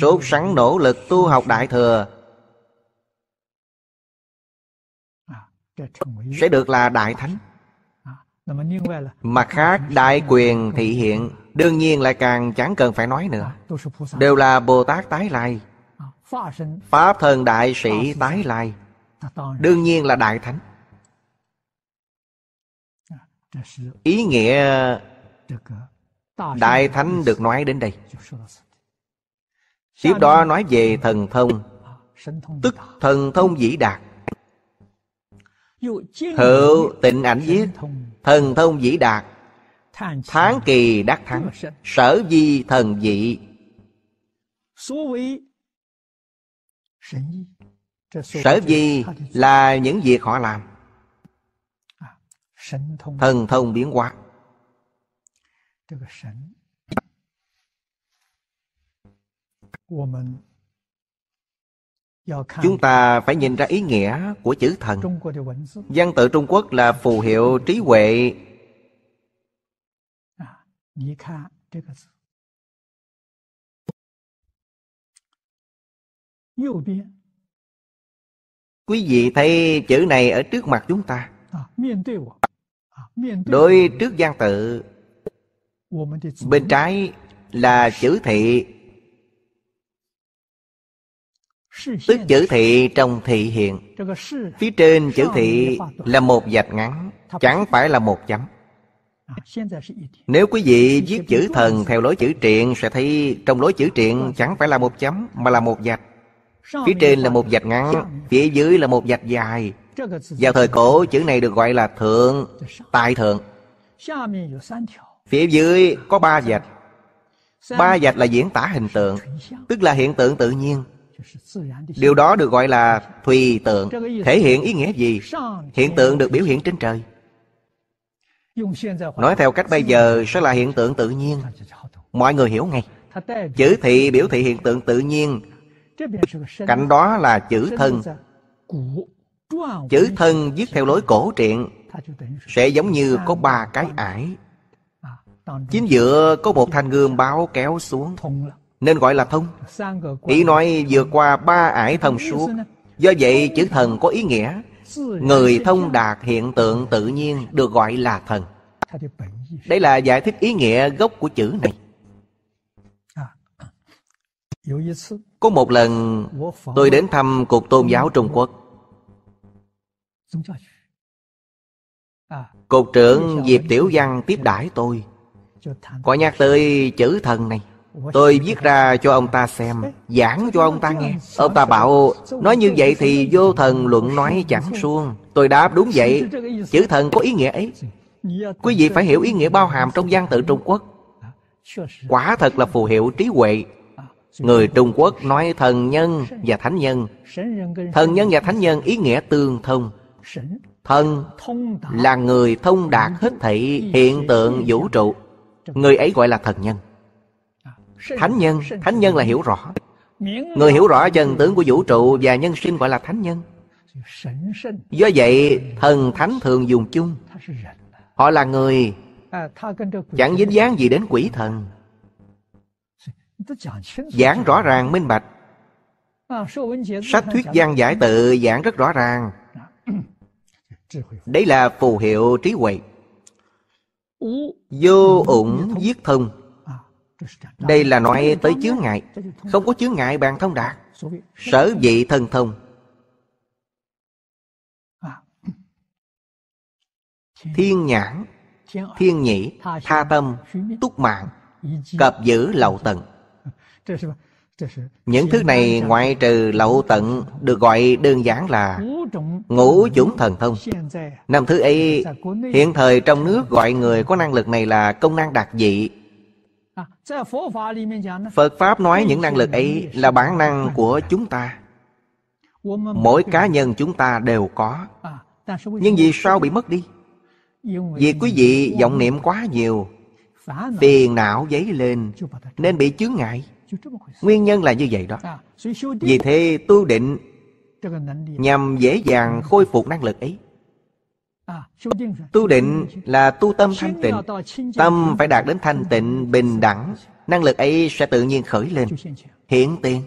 Sốt sắng nỗ lực tu học Đại Thừa Sẽ được là Đại Thánh Mặt khác Đại Quyền Thị Hiện Đương nhiên lại càng chẳng cần phải nói nữa Đều là Bồ Tát Tái Lai Pháp Thần Đại Sĩ Tái Lai Đương nhiên là Đại Thánh ý nghĩa đại thánh được nói đến đây tiếp đó nói về thần thông tức thần thông vĩ đạt hữu tịnh ảnh viết thần thông vĩ đạt tháng kỳ đắc thắng sở di thần dị sở di là những việc họ làm thần thông biến hóa chúng ta phải nhìn ra ý nghĩa của chữ thần văn tự trung quốc là phù hiệu trí huệ à, quý vị thấy chữ này ở trước mặt chúng ta à, đối trước gian tự bên trái là chữ thị tức chữ thị trong thị hiện phía trên chữ thị là một dạch ngắn chẳng phải là một chấm nếu quý vị viết chữ thần theo lối chữ triện sẽ thấy trong lối chữ triện vâng. chẳng phải là một chấm mà là một dạch phía trên là một dạch ngắn phía dưới là một dạch dài vào thời cổ chữ này được gọi là thượng tài thượng Phía dưới có ba dạch Ba dạch là diễn tả hình tượng Tức là hiện tượng tự nhiên Điều đó được gọi là tùy tượng Thể hiện ý nghĩa gì? Hiện tượng được biểu hiện trên trời Nói theo cách bây giờ sẽ là hiện tượng tự nhiên Mọi người hiểu ngay Chữ thị biểu thị hiện tượng tự nhiên Cạnh đó là chữ thân Chữ thân viết theo lối cổ truyện Sẽ giống như có ba cái ải Chính giữa có một thanh gươm báo kéo xuống Nên gọi là thông Ý nói vừa qua ba ải thông suốt Do vậy chữ thần có ý nghĩa Người thông đạt hiện tượng tự nhiên được gọi là thần Đây là giải thích ý nghĩa gốc của chữ này Có một lần tôi đến thăm Cục Tôn giáo Trung Quốc À, Cục trưởng Diệp Tiểu Văn tiếp đãi tôi Có nhắc tới chữ thần này Tôi viết ra cho ông ta xem Giảng cho ông ta nghe Ông ta bảo Nói như vậy thì vô thần luận nói chẳng suông Tôi đáp đúng vậy Chữ thần có ý nghĩa ấy Quý vị phải hiểu ý nghĩa bao hàm trong văn tự Trung Quốc à, Quả thật là phù hiệu trí huệ à, Người Trung Quốc nói thần nhân và thánh nhân Thần nhân và thánh nhân ý nghĩa tương thông Thân là người thông đạt hết thị hiện tượng vũ trụ Người ấy gọi là thần nhân à, Thánh nhân, thánh nhân là hiểu rõ Người hiểu rõ chân tướng của vũ trụ và nhân sinh gọi là thánh nhân Do vậy, thần thánh thường dùng chung Họ là người à, Chẳng dính dáng gì đến quỷ thần Giảng rõ ràng minh bạch à, Sách thuyết văn giải tự giảng rất rõ ràng <clears throat> Đấy là phù hiệu trí huệ Vô ủng giết thân Đây là nói tới chướng ngại Không có chướng ngại bạn thông đạt Sở dị thân thông Thiên nhãn Thiên nhĩ Tha tâm Túc mạng Cập giữ lậu tận những thứ này ngoại trừ lậu tận Được gọi đơn giản là Ngũ chủng thần thông Năm thứ ấy Hiện thời trong nước gọi người có năng lực này là công năng đặc dị Phật Pháp nói những năng lực ấy là bản năng của chúng ta Mỗi cá nhân chúng ta đều có Nhưng vì sao bị mất đi? Vì quý vị vọng niệm quá nhiều Phiền não dấy lên Nên bị chướng ngại Nguyên nhân là như vậy đó Vì thế tu định Nhằm dễ dàng khôi phục năng lực ấy Tu định là tu tâm thanh tịnh Tâm phải đạt đến thanh tịnh bình đẳng Năng lực ấy sẽ tự nhiên khởi lên hiện tiền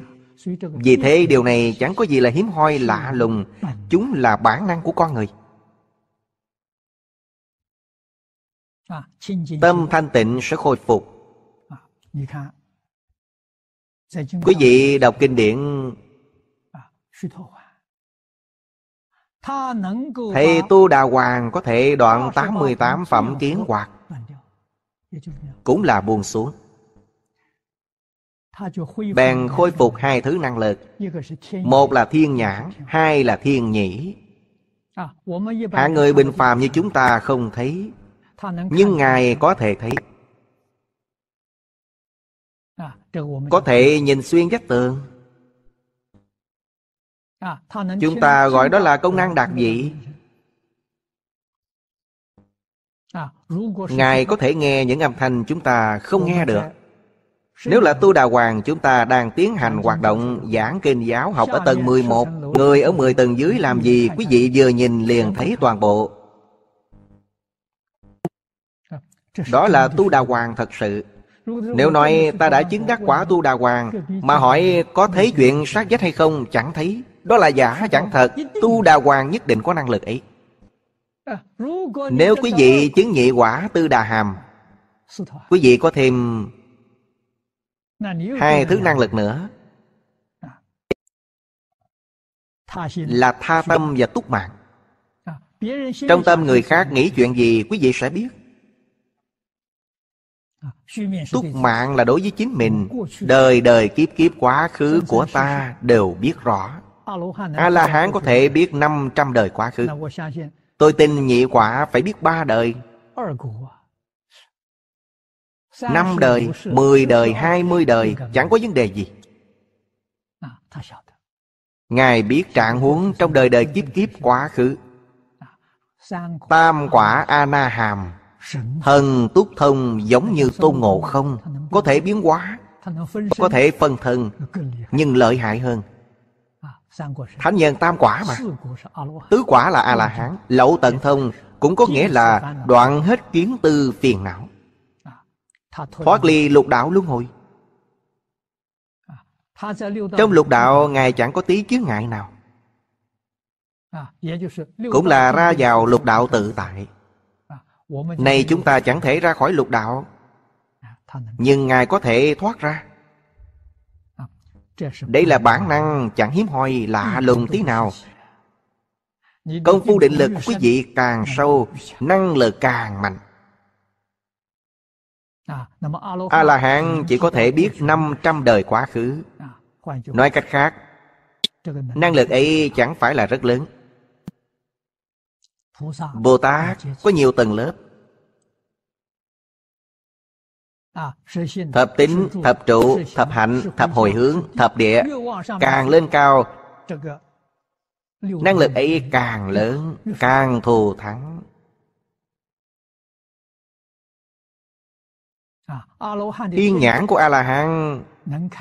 Vì thế điều này chẳng có gì là hiếm hoi lạ lùng Chúng là bản năng của con người Tâm thanh tịnh sẽ khôi phục Dạ, quý vị đọc kinh điển thầy tu đà hoàng có thể đoạn 88 phẩm kiến hoạt vâng, dạ. dạ, cũng là buông xuống bèn khôi phục hai thứ năng lực một là thiên nhãn hai là thiên nhĩ à, hạ người bình phàm như chúng ta không thấy nhưng ngài có thể thấy có thể nhìn xuyên vách tường à, chúng ta gọi đó là công năng đặc dị. À, ngài có thể nghe những âm thanh chúng ta không nghe được nếu là tu đà hoàng chúng ta đang tiến hành hoạt động giảng kinh giáo học ở tầng 11 Người ở 10 tầng dưới làm gì quý vị vừa nhìn liền thấy toàn bộ à, Đó là tu đà hoàng thật sự nếu nói ta đã chứng đắc quả tu đà hoàng Mà hỏi có thấy chuyện sát giác hay không Chẳng thấy Đó là giả chẳng thật Tu đà hoàng nhất định có năng lực ấy Nếu quý vị chứng nhị quả tư đà hàm Quý vị có thêm Hai thứ năng lực nữa Là tha tâm và túc mạng Trong tâm người khác nghĩ chuyện gì quý vị sẽ biết Túc mạng là đối với chính mình Đời đời kiếp kiếp quá khứ của ta đều biết rõ A-la-hán có thể biết 500 đời quá khứ Tôi tin nhị quả phải biết ba đời năm đời, mười đời, hai mươi đời Chẳng có vấn đề gì à, Ngài biết trạng huống trong đời đời kiếp kiếp quá khứ à, Tam quả A-na-hàm Thần túc thông giống như tôn ngộ không Có thể biến hóa Có thể phân thân Nhưng lợi hại hơn Thánh nhân tam quả mà Tứ quả là A-la-hán Lậu tận thông cũng có nghĩa là Đoạn hết kiến tư phiền não Thoát ly lục đạo luân hồi Trong lục đạo Ngài chẳng có tí chướng ngại nào Cũng là ra vào lục đạo tự tại Nay chúng ta chẳng thể ra khỏi lục đạo à, Nhưng Ngài có thể thoát ra à, Đây là bản năng chẳng hiếm hoi lạ lùng tí nào Công phu định lực của quý vị càng sâu Năng lực càng mạnh à, A-la-hán chỉ có thể biết 500 đời quá khứ Nói cách khác Năng lực ấy chẳng phải là rất lớn Bồ Tát có nhiều tầng lớp Thập tính, thập trụ, thập hạnh, thập hồi hướng, thập địa Càng lên cao Năng lực ấy càng lớn, càng thù thắng Thiên nhãn của A-la-hán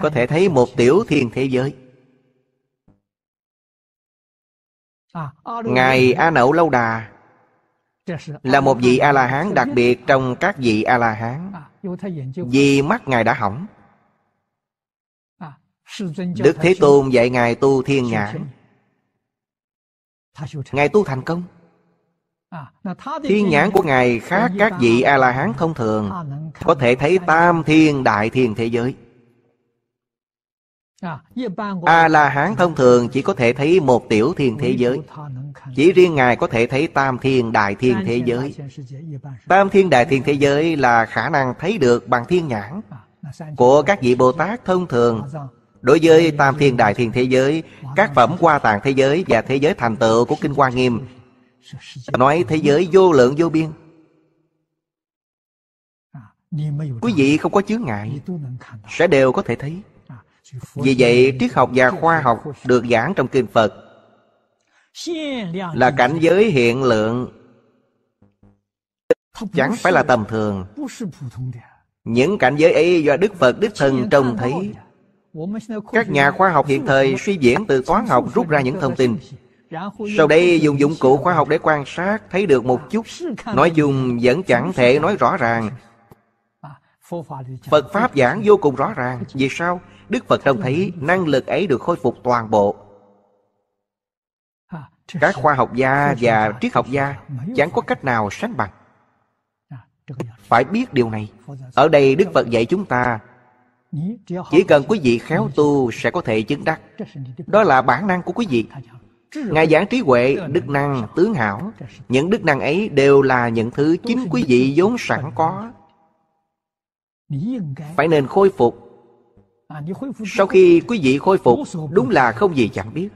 Có thể thấy một tiểu thiên thế giới À, à, ngài a nậu lâu đà dạ, là một vị à, a la hán đặc biệt trong các vị a la hán vì mắt ngài đã hỏng đức thế tôn dạy ngài tu thiên nhãn ngài tu thành công thiên nhãn của ngài khác các vị a la hán thông thường có thể thấy tam thiên đại thiên thế giới À, A-la-hán thông thường chỉ có thể thấy một tiểu thiên thế giới Chỉ riêng Ngài có thể thấy tam thiên đại thiên thế giới Tam thiên đại thiên thế giới là khả năng thấy được bằng thiên nhãn à, Của các vị Bồ Tát thông thường Đối với tam thiên đại thiên thế giới Các phẩm qua tàng thế giới và thế giới thành tựu của Kinh Hoa Nghiêm Nói thế giới vô lượng vô biên à, Quý vị không có chướng ngại Sẽ đều có thể thấy vì vậy triết học và khoa học được giảng trong kinh phật là cảnh giới hiện lượng chẳng phải là tầm thường những cảnh giới ấy do đức phật đích thân trông thấy các nhà khoa học hiện thời suy diễn từ toán học rút ra những thông tin sau đây dùng dụng cụ khoa học để quan sát thấy được một chút nói chung vẫn chẳng thể nói rõ ràng Phật Pháp giảng vô cùng rõ ràng Vì sao? Đức Phật trông thấy năng lực ấy được khôi phục toàn bộ à, Các khoa học gia và triết học gia Chẳng có cách nào sánh bằng à, Phải biết điều này Ở đây Đức Phật dạy chúng ta Chỉ cần quý vị khéo tu sẽ có thể chứng đắc Đó là bản năng của quý vị Ngài giảng trí huệ, đức năng, tướng hảo Những đức năng ấy đều là những thứ chính quý vị vốn sẵn có phải nên khôi phục à, sau khi quý vị khôi phục đúng là không gì chẳng biết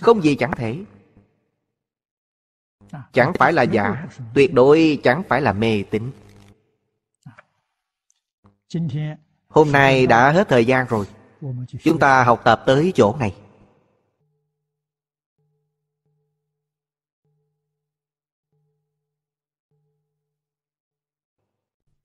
không gì chẳng thể à, chẳng phải là giả tuyệt đối chẳng phải là mê tín à, hôm nay đã hết thời gian rồi chúng ta học tập tới chỗ này